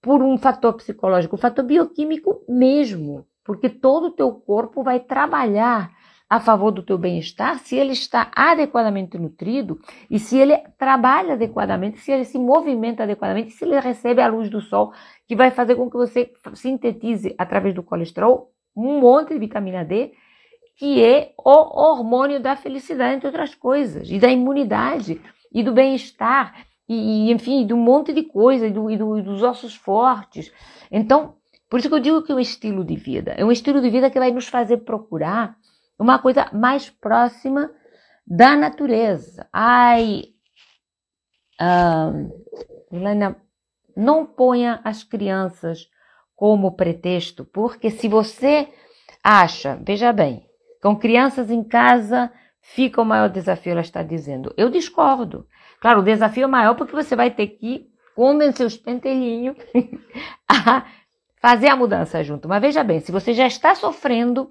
por um fator psicológico, um fator bioquímico mesmo, porque todo o teu corpo vai trabalhar a favor do teu bem-estar se ele está adequadamente nutrido e se ele trabalha adequadamente, se ele se movimenta adequadamente, se ele recebe a luz do sol, que vai fazer com que você sintetize através do colesterol um monte de vitamina D que é o hormônio da felicidade, entre outras coisas, e da imunidade, e do bem-estar, e, e, enfim, de um monte de coisa, e, do, e, do, e dos ossos fortes. Então, por isso que eu digo que é um estilo de vida. É um estilo de vida que vai nos fazer procurar uma coisa mais próxima da natureza. Ai, uh, não ponha as crianças como pretexto, porque se você acha, veja bem, com crianças em casa, fica o maior desafio, ela está dizendo. Eu discordo. Claro, o desafio é maior porque você vai ter que convencer os pentelhinhos [LAUGHS] a fazer a mudança junto. Mas veja bem, se você já está sofrendo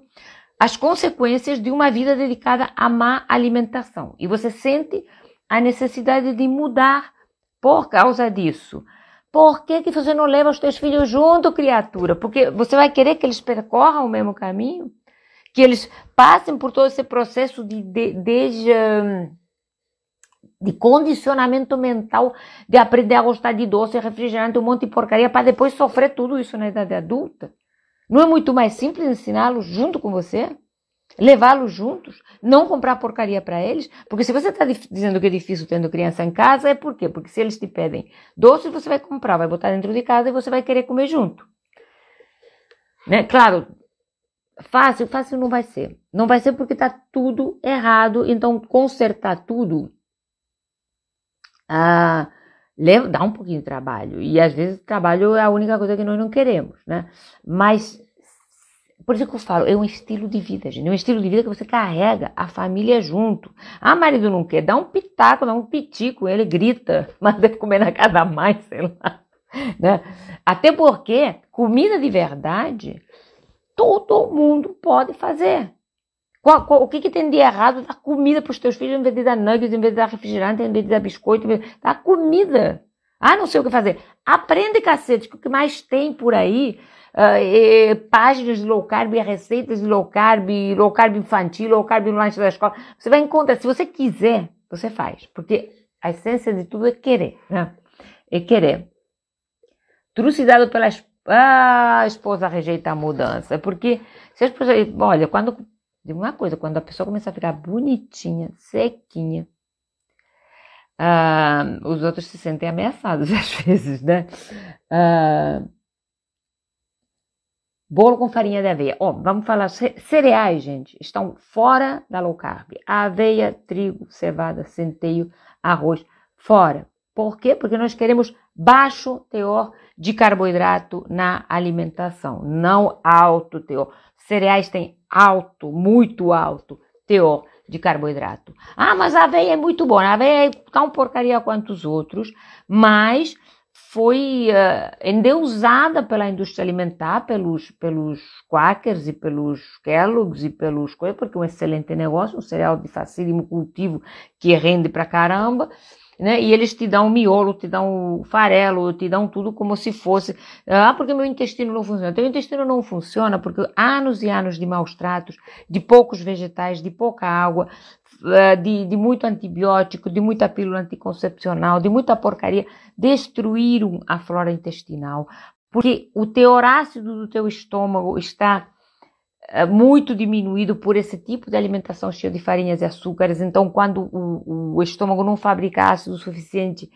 as consequências de uma vida dedicada à má alimentação e você sente a necessidade de mudar por causa disso. Por que, que você não leva os teus filhos junto, criatura? Porque você vai querer que eles percorram o mesmo caminho? que eles passem por todo esse processo de, de, de, hum, de condicionamento mental, de aprender a gostar de doce, refrigerante, um monte de porcaria, para depois sofrer tudo isso na idade adulta. Não é muito mais simples ensiná-los junto com você? levá-los juntos, não comprar porcaria para eles, porque se você está dizendo que é difícil tendo criança em casa, é por quê? Porque se eles te pedem doce, você vai comprar, vai botar dentro de casa e você vai querer comer junto. Né? Claro, fácil, fácil não vai ser. Não vai ser porque tá tudo errado, então consertar tudo ah, leva, dá um pouquinho de trabalho. E às vezes trabalho é a única coisa que nós não queremos, né? Mas por isso que eu falo, é um estilo de vida, gente. É um estilo de vida que você carrega a família junto. Ah, marido não quer, dá um pitaco, dá um pitico, ele grita, [LAUGHS] mas deve comer na casa mais sei lá. Né? Até porque comida de verdade todo mundo pode fazer. Qual, qual, o que, que, tem de errado dar comida para os teus filhos em vez de dar nuggets, em vez de dar refrigerante, em vez de dar biscoito, em vez de dar comida? Ah, não sei o que fazer. Aprende, cacete, que o que mais tem por aí uh, páginas de low carb, é receitas de low carb, low carb infantil, low carb no lanche da escola. Você vai encontrar, se você quiser, você faz. Porque a essência de tudo é querer, né? É querer. Trucidado pelas ah, a esposa rejeita a mudança. Porque se a esposa. Olha, quando. de uma coisa, quando a pessoa começa a ficar bonitinha, sequinha, ah, os outros se sentem ameaçados [LAUGHS] às vezes, né? Ah, bolo com farinha de aveia. Ó, oh, vamos falar cereais, gente, estão fora da low carb. Aveia, trigo, cevada, centeio, arroz, fora. Por quê? Porque nós queremos baixo teor de carboidrato na alimentação, não alto teor. Cereais têm alto, muito alto teor de carboidrato. Ah, mas a aveia é muito boa. A aveia é tão porcaria quanto os outros, mas foi uh, endeusada pela indústria alimentar, pelos, pelos quakers e pelos Kellogg's e pelos coisas, porque é um excelente negócio, um cereal de facílimo cultivo que rende pra caramba né? E eles te dão miolo, te dão farelo, te dão tudo como se fosse. Ah, porque meu intestino não funciona. Teu intestino não funciona porque anos e anos de maus tratos, de poucos vegetais, de pouca água, ah, de, de, muito antibiótico, de muita pílula anticoncepcional, de muita porcaria, destruíram a flora intestinal. Porque o teor ácido do teu estômago está eh, muito diminuído por esse tipo de alimentação cheia de farinhas e açúcares. Então, quando o, o estômago não fabrica ácido suficiente,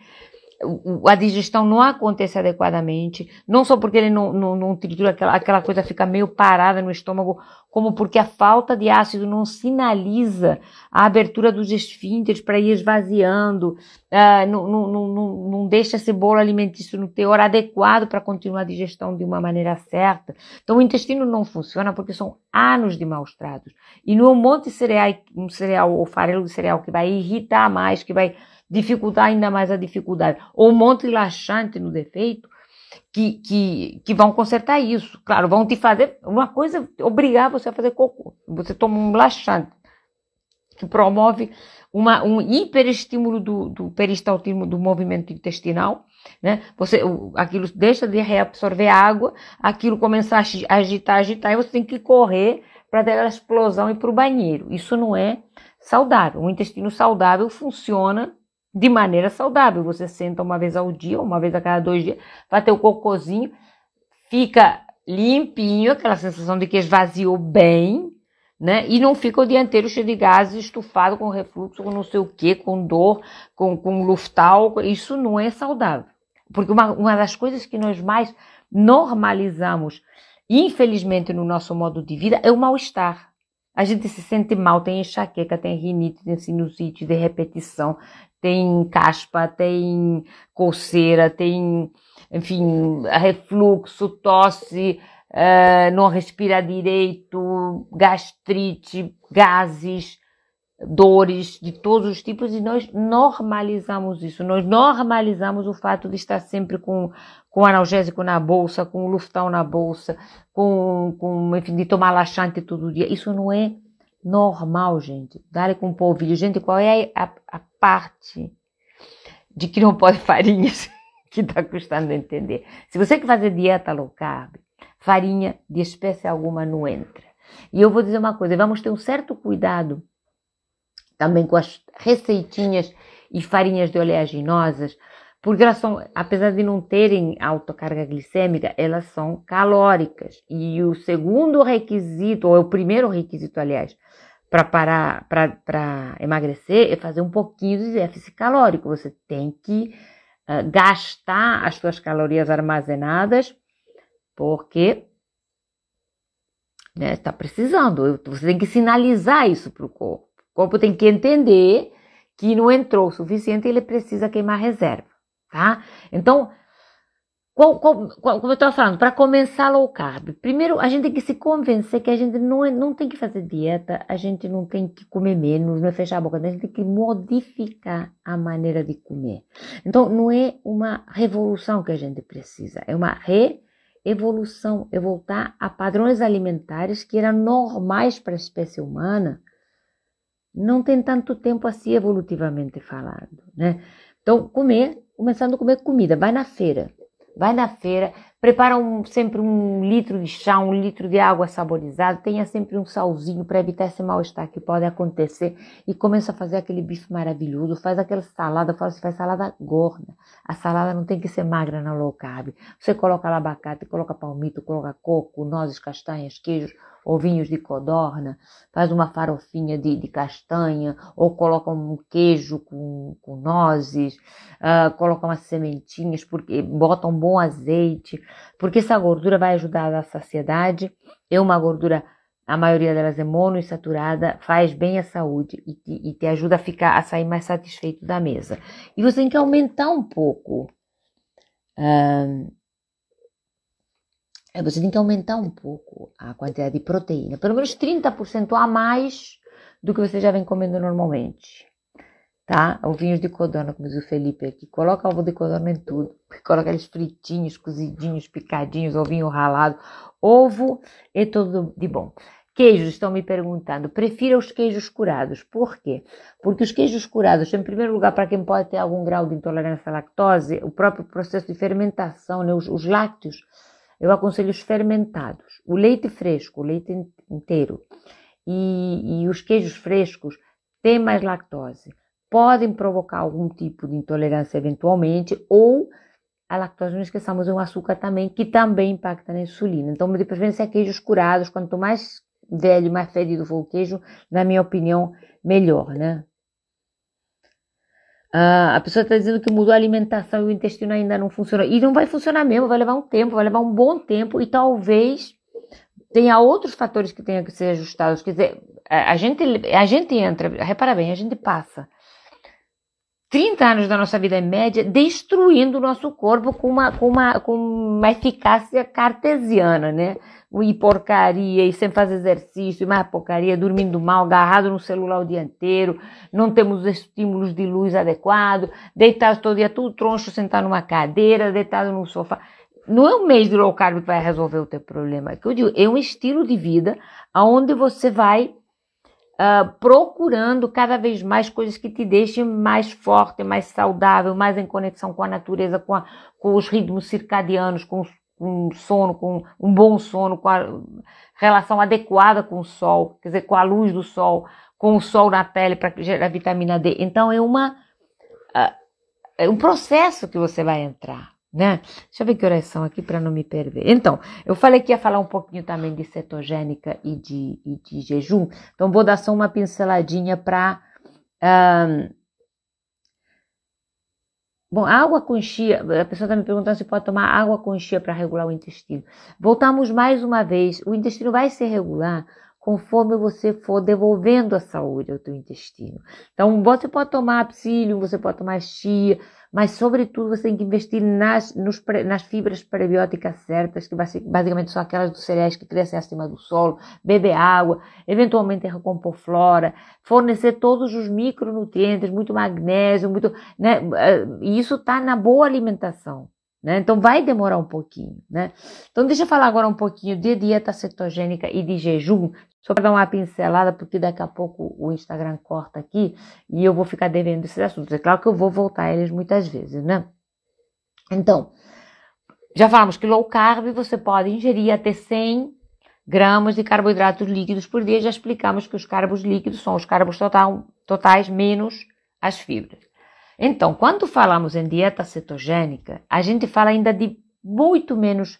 a digestão não acontece adequadamente, não só porque ele não, não, não tritura, aquela, aquela coisa fica meio parada no estômago, como porque a falta de ácido não sinaliza a abertura dos esfínteres para ir esvaziando, uh, não, não, não, não, deixa esse bolo alimentício no teor adequado para continuar a digestão de uma maneira certa. Então o intestino não funciona porque são anos de maus tratos. E não é um monte de cereal, um cereal ou farelo de cereal que vai irritar mais, que vai dificultar ainda mais a dificuldade, ou um monte de laxante no defeito, que, que, que vão consertar isso. Claro, vão te fazer uma coisa, obrigar você a fazer cocô. Você toma um laxante que promove uma, um hiperestímulo do, do peristaltismo do movimento intestinal, né? Você, aquilo deixa de reabsorver água, aquilo começa a agitar, agitar, e você tem que correr para dar a explosão e para o banheiro. Isso não é saudável. O intestino saudável funciona de maneira saudável. Você senta uma vez ao dia, uma vez a cada dois dias, vai ter o cocôzinho, fica limpinho, aquela sensação de que esvaziou bem, né? E não fica o dia inteiro cheio de gases, estufado com refluxo, com não sei o que, com dor, com, com luftal. Isso não é saudável. Porque uma, uma das coisas que nós mais normalizamos, infelizmente, no nosso modo de vida é o mal-estar. A gente se sente mal, tem enxaqueca, tem rinite, tem sinusite de repetição, tem caspa, tem coceira, tem, enfim, refluxo, tosse, uh, não respira direito, gastrite, gases, dores de todos os tipos e nós normalizamos isso. Nós normalizamos o fato de estar sempre com, com analgésico na bolsa, com luftal na bolsa, com, com enfim, de tomar laxante todo dia. Isso não é normal, gente. Dá-lhe com polvilho. Gente, qual é a, a parte de que não pode [LAUGHS] farinhas que está custando entender? Se você quer fazer dieta low carb, farinha de espécie alguma não entra. E eu vou dizer uma coisa, vamos ter um certo cuidado também com as receitinhas e farinhas de oleaginosas, porque elas são, apesar de não terem alta carga glicêmica, elas são calóricas. E o segundo requisito, ou é o primeiro requisito, aliás, para parar, para emagrecer, é fazer um pouquinho de déficit calórico. Você tem que uh, gastar as suas calorias armazenadas, porque está né, tá precisando. Você tem que sinalizar isso para o corpo. O corpo tem que entender que não entrou o suficiente e ele precisa queimar reserva tá? Então, qual, qual, qual, como eu estava falando, para começar low carb, primeiro a gente tem que se convencer que a gente não, é, não tem que fazer dieta, a gente não tem que comer menos, não é fechar a boca, a gente tem que modificar a maneira de comer. Então, não é uma revolução que a gente precisa, é uma re evolução, é voltar a padrões alimentares que eram normais para a espécie humana, não tem tanto tempo assim evolutivamente falado, né? Então, comer começando a comer comida, vai na feira. Vai na feira, prepara um, sempre um litro de chá, um litro de água saborizada, tenha sempre um salzinho para evitar esse mal-estar que pode acontecer e começa a fazer aquele bife maravilhoso, faz aquela salada, você faz salada gorda. A salada não tem que ser magra na low carb. Você coloca abacate, coloca palmito, coloca coco, nozes, castanhas, queijos, ovinhos de codorna, faz uma farofinha de, de castanha, ou coloca um queijo com, com nozes, uh, coloca umas sementinhas, porque bota um bom azeite, porque essa gordura vai ajudar na saciedade. É uma gordura, a maioria delas é monoinsaturada, faz bem à saúde e te, e te ajuda a ficar a sair mais satisfeito da mesa. E você tem que aumentar um pouco. Uh, é, você tem que aumentar um pouco a quantidade de proteína, pelo menos 30% a mais do que você já vem comendo normalmente. Tá? Ovinhos de codorna, como diz o Felipe aqui. Coloca ovo de codorna em tudo. [LAUGHS] Coloca eles fritinhos, cozidinhos, picadinhos, ovinho ralado. Ovo e é tudo de bom. Queijos, estão me perguntando. Prefiro os queijos curados. Por quê? Porque os queijos curados, em primeiro lugar, para quem pode ter algum grau de intolerância à lactose, o próprio processo de fermentação, né, os, os lácteos, eu aconselho os fermentados, o leite fresco, o leite inteiro e, e os queijos frescos têm mais lactose. Podem provocar algum tipo de intolerância eventualmente ou a lactose, não esqueçamos, é um açúcar também que também impacta na insulina. Então, de preferência, queijos curados. Quanto mais velho, mais fedido for o queijo, na minha opinião, melhor, né? Ah, a pessoa está dizendo que mudou a alimentação e o intestino ainda não funciona. E não vai funcionar mesmo, vai levar um tempo, vai levar um bom tempo e talvez tenha outros fatores que tenham que ser ajustados. Quer dizer, a gente, a gente entra, repara bem, a gente passa 30 anos da nossa vida média destruindo o nosso corpo com uma, com uma, com uma eficácia cartesiana, né? E porcaria, e sem fazer exercício, e mais porcaria, dormindo mal, agarrado no celular o dia inteiro, não temos estímulos de luz adequado, deitado todo dia, tudo troncho, sentado numa cadeira, deitado num sofá. Não é um mês de low carb que vai resolver o teu problema. É, que eu digo, é um estilo de vida onde você vai uh, procurando cada vez mais coisas que te deixem mais forte, mais saudável, mais em conexão com a natureza, com, a, com os ritmos circadianos, com, com sono, com um bom sono, com a relação adequada com o sol, quer dizer, com a luz do sol, com o sol na pele para gerar vitamina D. Então é uma uh, é um processo que você vai entrar né? Deixa eu ver que oração aqui para não me perder. Então, eu falei que ia falar um pouquinho também de cetogênica e de, e de jejum, então vou dar só uma pinceladinha para. Um, Bom, água com chia, a pessoa está me perguntando se pode tomar água com chia para regular o intestino. Voltamos mais uma vez, o intestino vai se regular conforme você for devolvendo a saúde ao teu intestino. Então, você pode tomar psyllium, você pode tomar chia, mas sobretudo você tem que investir nas, nos, nas fibras prebióticas certas, que basicamente são aquelas dos cereais que crescem acima do solo, beber água, eventualmente recompor flora, fornecer todos os micronutrientes, muito magnésio, muito, né? Eh, e isso está na boa alimentação. Né? Então vai demorar um pouquinho. Né? Então deixa eu falar agora um pouquinho de dieta cetogênica e de jejum, só para dar uma pincelada, porque daqui a pouco o Instagram corta aqui e eu vou ficar devendo esses assuntos. É claro que eu vou voltar a eles muitas vezes, né? Então, já falamos que low carb você pode ingerir até 100 gramas de carboidratos líquidos por dia. Já explicamos que os carbos líquidos são os carbos total, totais menos as fibras. Então, quando falamos em dieta cetogênica, a gente fala ainda de muito menos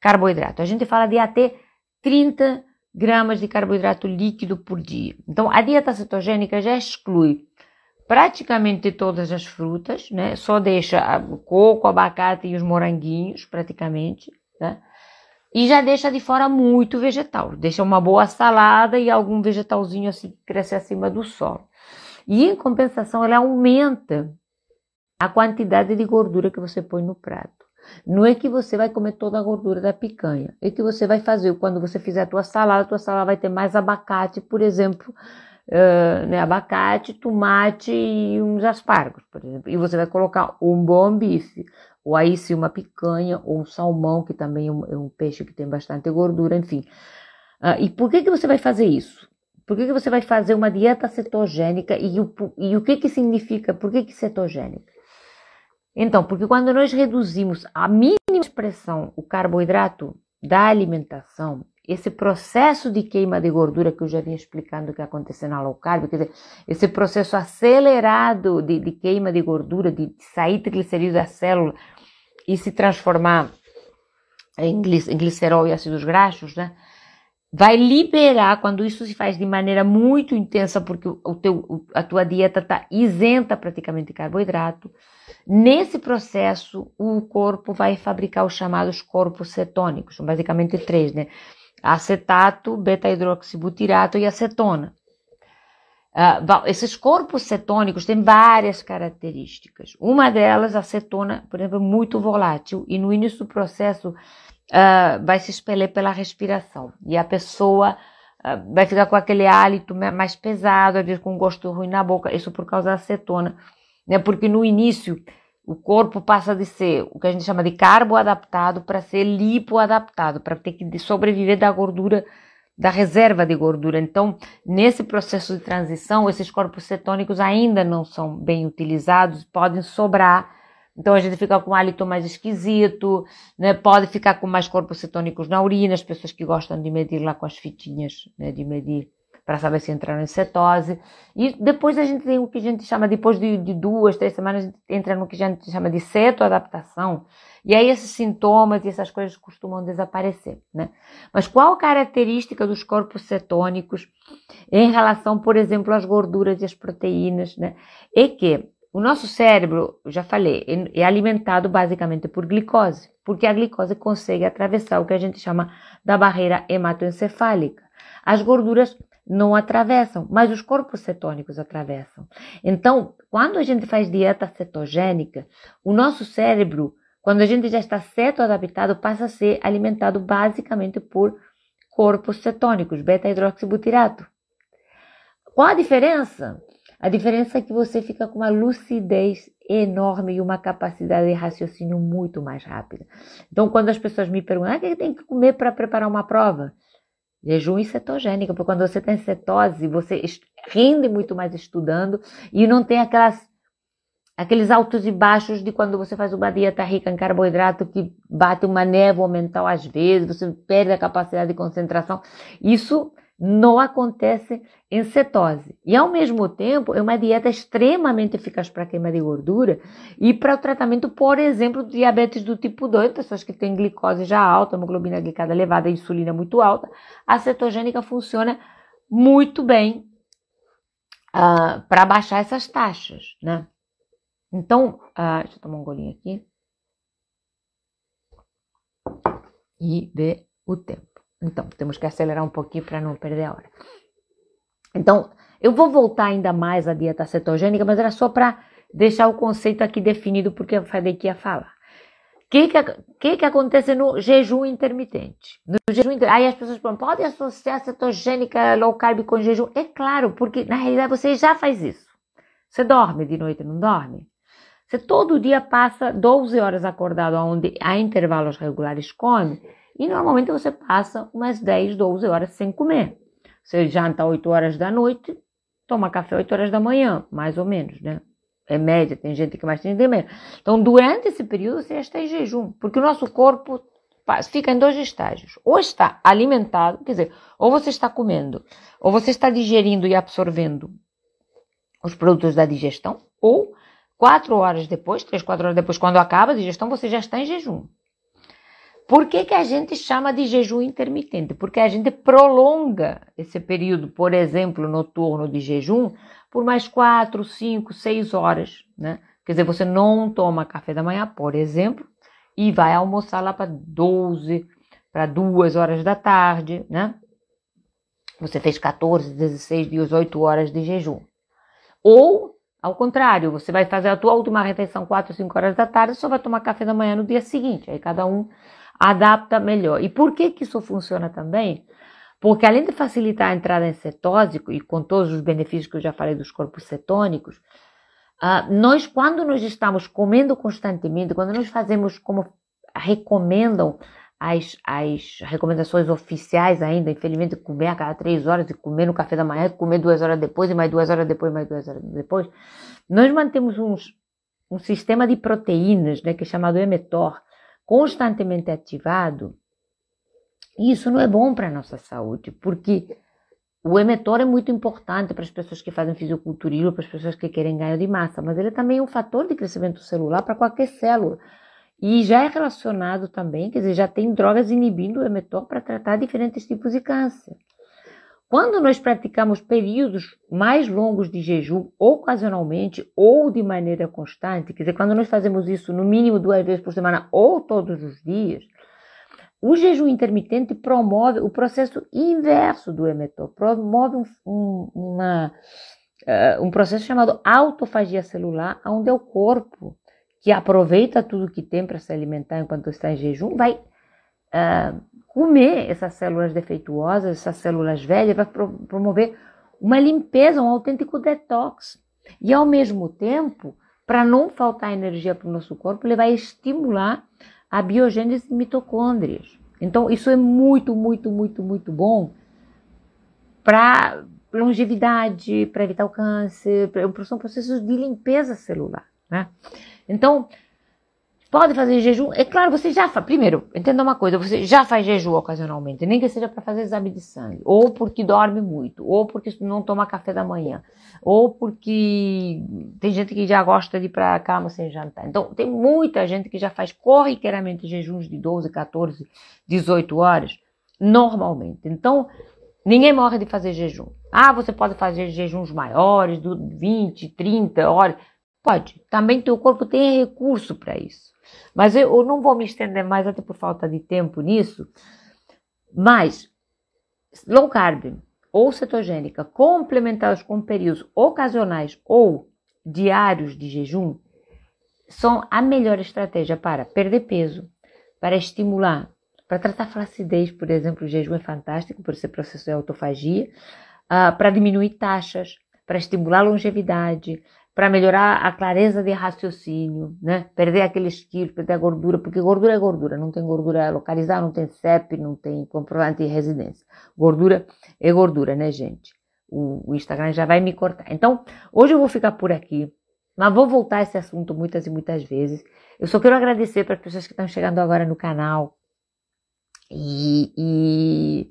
carboidrato. A gente fala de até 30 gramas de carboidrato líquido por dia. Então, a dieta cetogênica já exclui praticamente todas as frutas, né? Só deixa o coco, abacate e os moranguinhos, praticamente, né? E já deixa de fora muito vegetal. Deixa uma boa salada e algum vegetalzinho assim que cresce acima do solo. E em compensação, ela aumenta a quantidade de gordura que você põe no prato. Não é que você vai comer toda a gordura da picanha. É que você vai fazer, quando você fizer a tua salada, a tua salada vai ter mais abacate, por exemplo, uh, né, abacate, tomate e uns aspargos, por exemplo. E você vai colocar um bom bife, ou aí sim uma picanha, ou um salmão, que também é um, é um peixe que tem bastante gordura, enfim. Uh, e por que, que você vai fazer isso? Por que, que você vai fazer uma dieta cetogênica e o, e o que, que significa? Por que, que cetogênica? Então, porque quando nós reduzimos à mínima expressão o carboidrato da alimentação, esse processo de queima de gordura que eu já vinha explicando que acontece na low carb, quer dizer, esse processo acelerado de, de queima de gordura, de, de sair triglicerídeo da célula e se transformar em, glicerol e ácidos graxos, né? vai liberar quando isso se faz de maneira muito intensa, porque o teu, a tua dieta está isenta praticamente de carboidrato. Nesse processo, o corpo vai fabricar os chamados corpos cetônicos, são basicamente três, né? Acetato, beta-hidroxibutirato e acetona. Uh, esses corpos cetônicos têm várias características. Uma delas, a acetona, por exemplo, é muito volátil e no início do processo uh, vai se expeler pela respiração e a pessoa uh, vai ficar com aquele hálito mais pesado, às vezes com um gosto ruim na boca, isso por causa da acetona, né? Porque no início o corpo passa de ser o que a gente chama de carbo adaptado para ser lipo adaptado, para ter que sobreviver da gordura da reserva de gordura. Então, nesse processo de transição, esses corpos cetônicos ainda não são bem utilizados, podem sobrar então a gente fica com um hálito mais esquisito, né? pode ficar com mais corpos cetônicos na urina, as pessoas que gostam de medir lá com as fitinhas, né? de medir para saber se entraram em cetose. E depois a gente tem o que a gente chama, depois de, de duas, três semanas, a gente entra no que a gente chama de cetoadaptação. E aí esses sintomas e essas coisas costumam desaparecer, né? Mas qual a característica dos corpos cetônicos em relação, por exemplo, às gorduras e às proteínas, né? É que o nosso cérebro, já falei, é, é alimentado basicamente por glicose, porque a glicose consegue atravessar o que a gente chama da barreira hematoencefálica. As gorduras não atravessam, mas os corpos cetônicos atravessam. Então, quando a gente faz dieta cetogênica, o nosso cérebro, quando a gente já está cetoadaptado, passa a ser alimentado basicamente por corpos cetônicos, beta-hidroxibutirato. Qual a diferença? A diferença é que você fica com uma lucidez enorme e uma capacidade de raciocínio muito mais rápida. Então, quando as pessoas me perguntam, ah, o que é tem que comer para preparar uma prova? Jejum e cetogênica, porque quando você tem cetose, você rende muito mais estudando e não tem aquelas aqueles altos e baixos de quando você faz uma dieta rica em carboidrato que bate uma névoa mental às vezes, você perde a capacidade de concentração. Isso não acontece em cetose. E ao mesmo tempo, é uma dieta extremamente eficaz para a queima de gordura e para o tratamento, por exemplo, do diabetes do tipo 2, pessoas que têm glicose já alta, hemoglobina glicada elevada, insulina muito alta, a cetogênica funciona muito bem uh, para baixar essas taxas, né? Então, uh, deixa eu tomar um golinho aqui. E ver o tempo. Então, temos que acelerar um pouquinho para não perder a hora. Então, eu vou voltar ainda mais à dieta cetogênica, mas era só para deixar o conceito aqui definido, porque eu falei que ia falar. O que, que, que, acontece no jejum intermitente? No jejum, aí as pessoas falam, pode associar cetogênica low carb com jejum? É claro, porque na realidade você já faz isso. Você dorme de noite, não dorme? Você todo dia passa 12 horas acordado, onde há intervalos regulares, come. E normalmente você passa umas 10, 12 horas sem comer. Você janta 8 horas da noite, toma café 8 horas da manhã, mais ou menos, né? É média, tem gente que mais tem de menos. Então, durante esse período, você está em jejum, porque o nosso corpo fica em dois estágios. Ou está alimentado, quer dizer, ou você está comendo, ou você está digerindo e absorvendo os produtos da digestão, ou quatro horas depois, três, quatro horas depois, quando acaba a digestão, você já está em jejum. Por que, que a gente chama de jejum intermitente? Porque a gente prolonga esse período, por exemplo, noturno de jejum, por mais quatro, cinco, seis horas, né? Quer dizer, você não toma café da manhã, por exemplo, e vai almoçar lá para 12, para 2 horas da tarde, né? Você fez 14, 16, 18 horas de jejum. Ou, ao contrário, você vai fazer a tua última refeição 4, 5 horas da tarde, só vai tomar café da manhã no dia seguinte. Aí cada um adapta melhor. E por que, que isso funciona também? Porque além de facilitar a entrada em cetose e com todos os benefícios que eu já falei dos corpos cetônicos, ah, nós quando nós estamos comendo constantemente, quando nós fazemos como recomendam as, as recomendações oficiais ainda, infelizmente, comer a cada três horas e comer no café da manhã, comer duas horas depois e mais duas horas depois, mais duas horas depois, nós mantemos uns, um sistema de proteínas, né, que é chamado emetor, constantemente ativado, isso não é bom para a nossa saúde, porque o emetor é muito importante para as pessoas que fazem fisiculturismo, para as pessoas que querem ganho de massa, mas ele é também é um fator de crescimento celular para qualquer célula. E já é relacionado também, quer dizer, já tem drogas inibindo o emetor para tratar diferentes tipos de câncer. Quando nós praticamos períodos mais longos de jejum, ocasionalmente ou de maneira constante, quer dizer, quando nós fazemos isso no mínimo duas vezes por semana ou todos os dias, o jejum intermitente promove o processo inverso do emetor, promove um, um, uma, uh, um processo chamado autofagia celular, onde é o corpo que aproveita tudo que tem para se alimentar enquanto está em jejum, vai uh, comer essas células defeituosas, essas células velhas, vai promover uma limpeza, um autêntico detox. E ao mesmo tempo, para não faltar energia para o nosso corpo, ele vai estimular a biogênese de mitocôndrias. Então, isso é muito, muito, muito, muito bom para longevidade, para evitar o câncer, pra, são processos de limpeza celular. Né? Então, Pode fazer jejum. É claro, você já faz. Primeiro, entenda uma coisa: você já faz jejum ocasionalmente, nem que seja para fazer exame de sangue, ou porque dorme muito, ou porque não toma café da manhã, ou porque tem gente que já gosta de ir para a cama sem jantar. Então, tem muita gente que já faz corriqueiramente jejuns de 12, 14, 18 horas, normalmente. Então, ninguém morre de fazer jejum. Ah, você pode fazer jejuns maiores, de 20, 30 horas. Pode. Também teu corpo tem recurso para isso. Mas eu, eu não vou me estender mais, até por falta de tempo nisso. Mas low carb ou cetogênica complementados com períodos ocasionais ou diários de jejum são a melhor estratégia para perder peso, para estimular, para tratar flacidez, por exemplo, o jejum é fantástico por ser processo de autofagia, uh, para diminuir taxas, para estimular longevidade, para melhorar a clareza de raciocínio, né? Perder aqueles quilos, perder a gordura, porque gordura é gordura, não tem gordura localizada, não tem CEP, não tem comprovante de residência. Gordura é gordura, né, gente? O, o Instagram já vai me cortar. Então, hoje eu vou ficar por aqui, mas vou voltar a esse assunto muitas e muitas vezes. Eu só quero agradecer para as pessoas que estão chegando agora no canal. E, e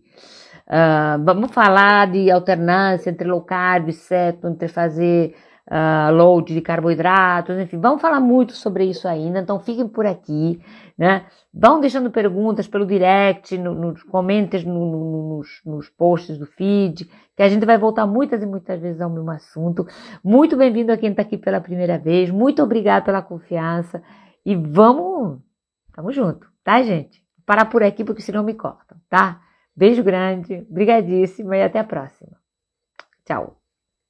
uh, vamos falar de alternância entre low carb, ceto, entre fazer uh, load de carboidratos, enfim, vamos falar muito sobre isso ainda, então fiquem por aqui, né? Vão deixando perguntas pelo direct, no, nos comentários, no, no, nos, nos posts do feed, que a gente vai voltar muitas e muitas vezes ao mesmo assunto. Muito bem-vindo a quem está aqui pela primeira vez, muito obrigado pela confiança e vamos, tamo junto, tá, gente? Vou parar por aqui porque senão me cortam, tá? Beijo grande, brigadíssima e até a próxima. Tchau.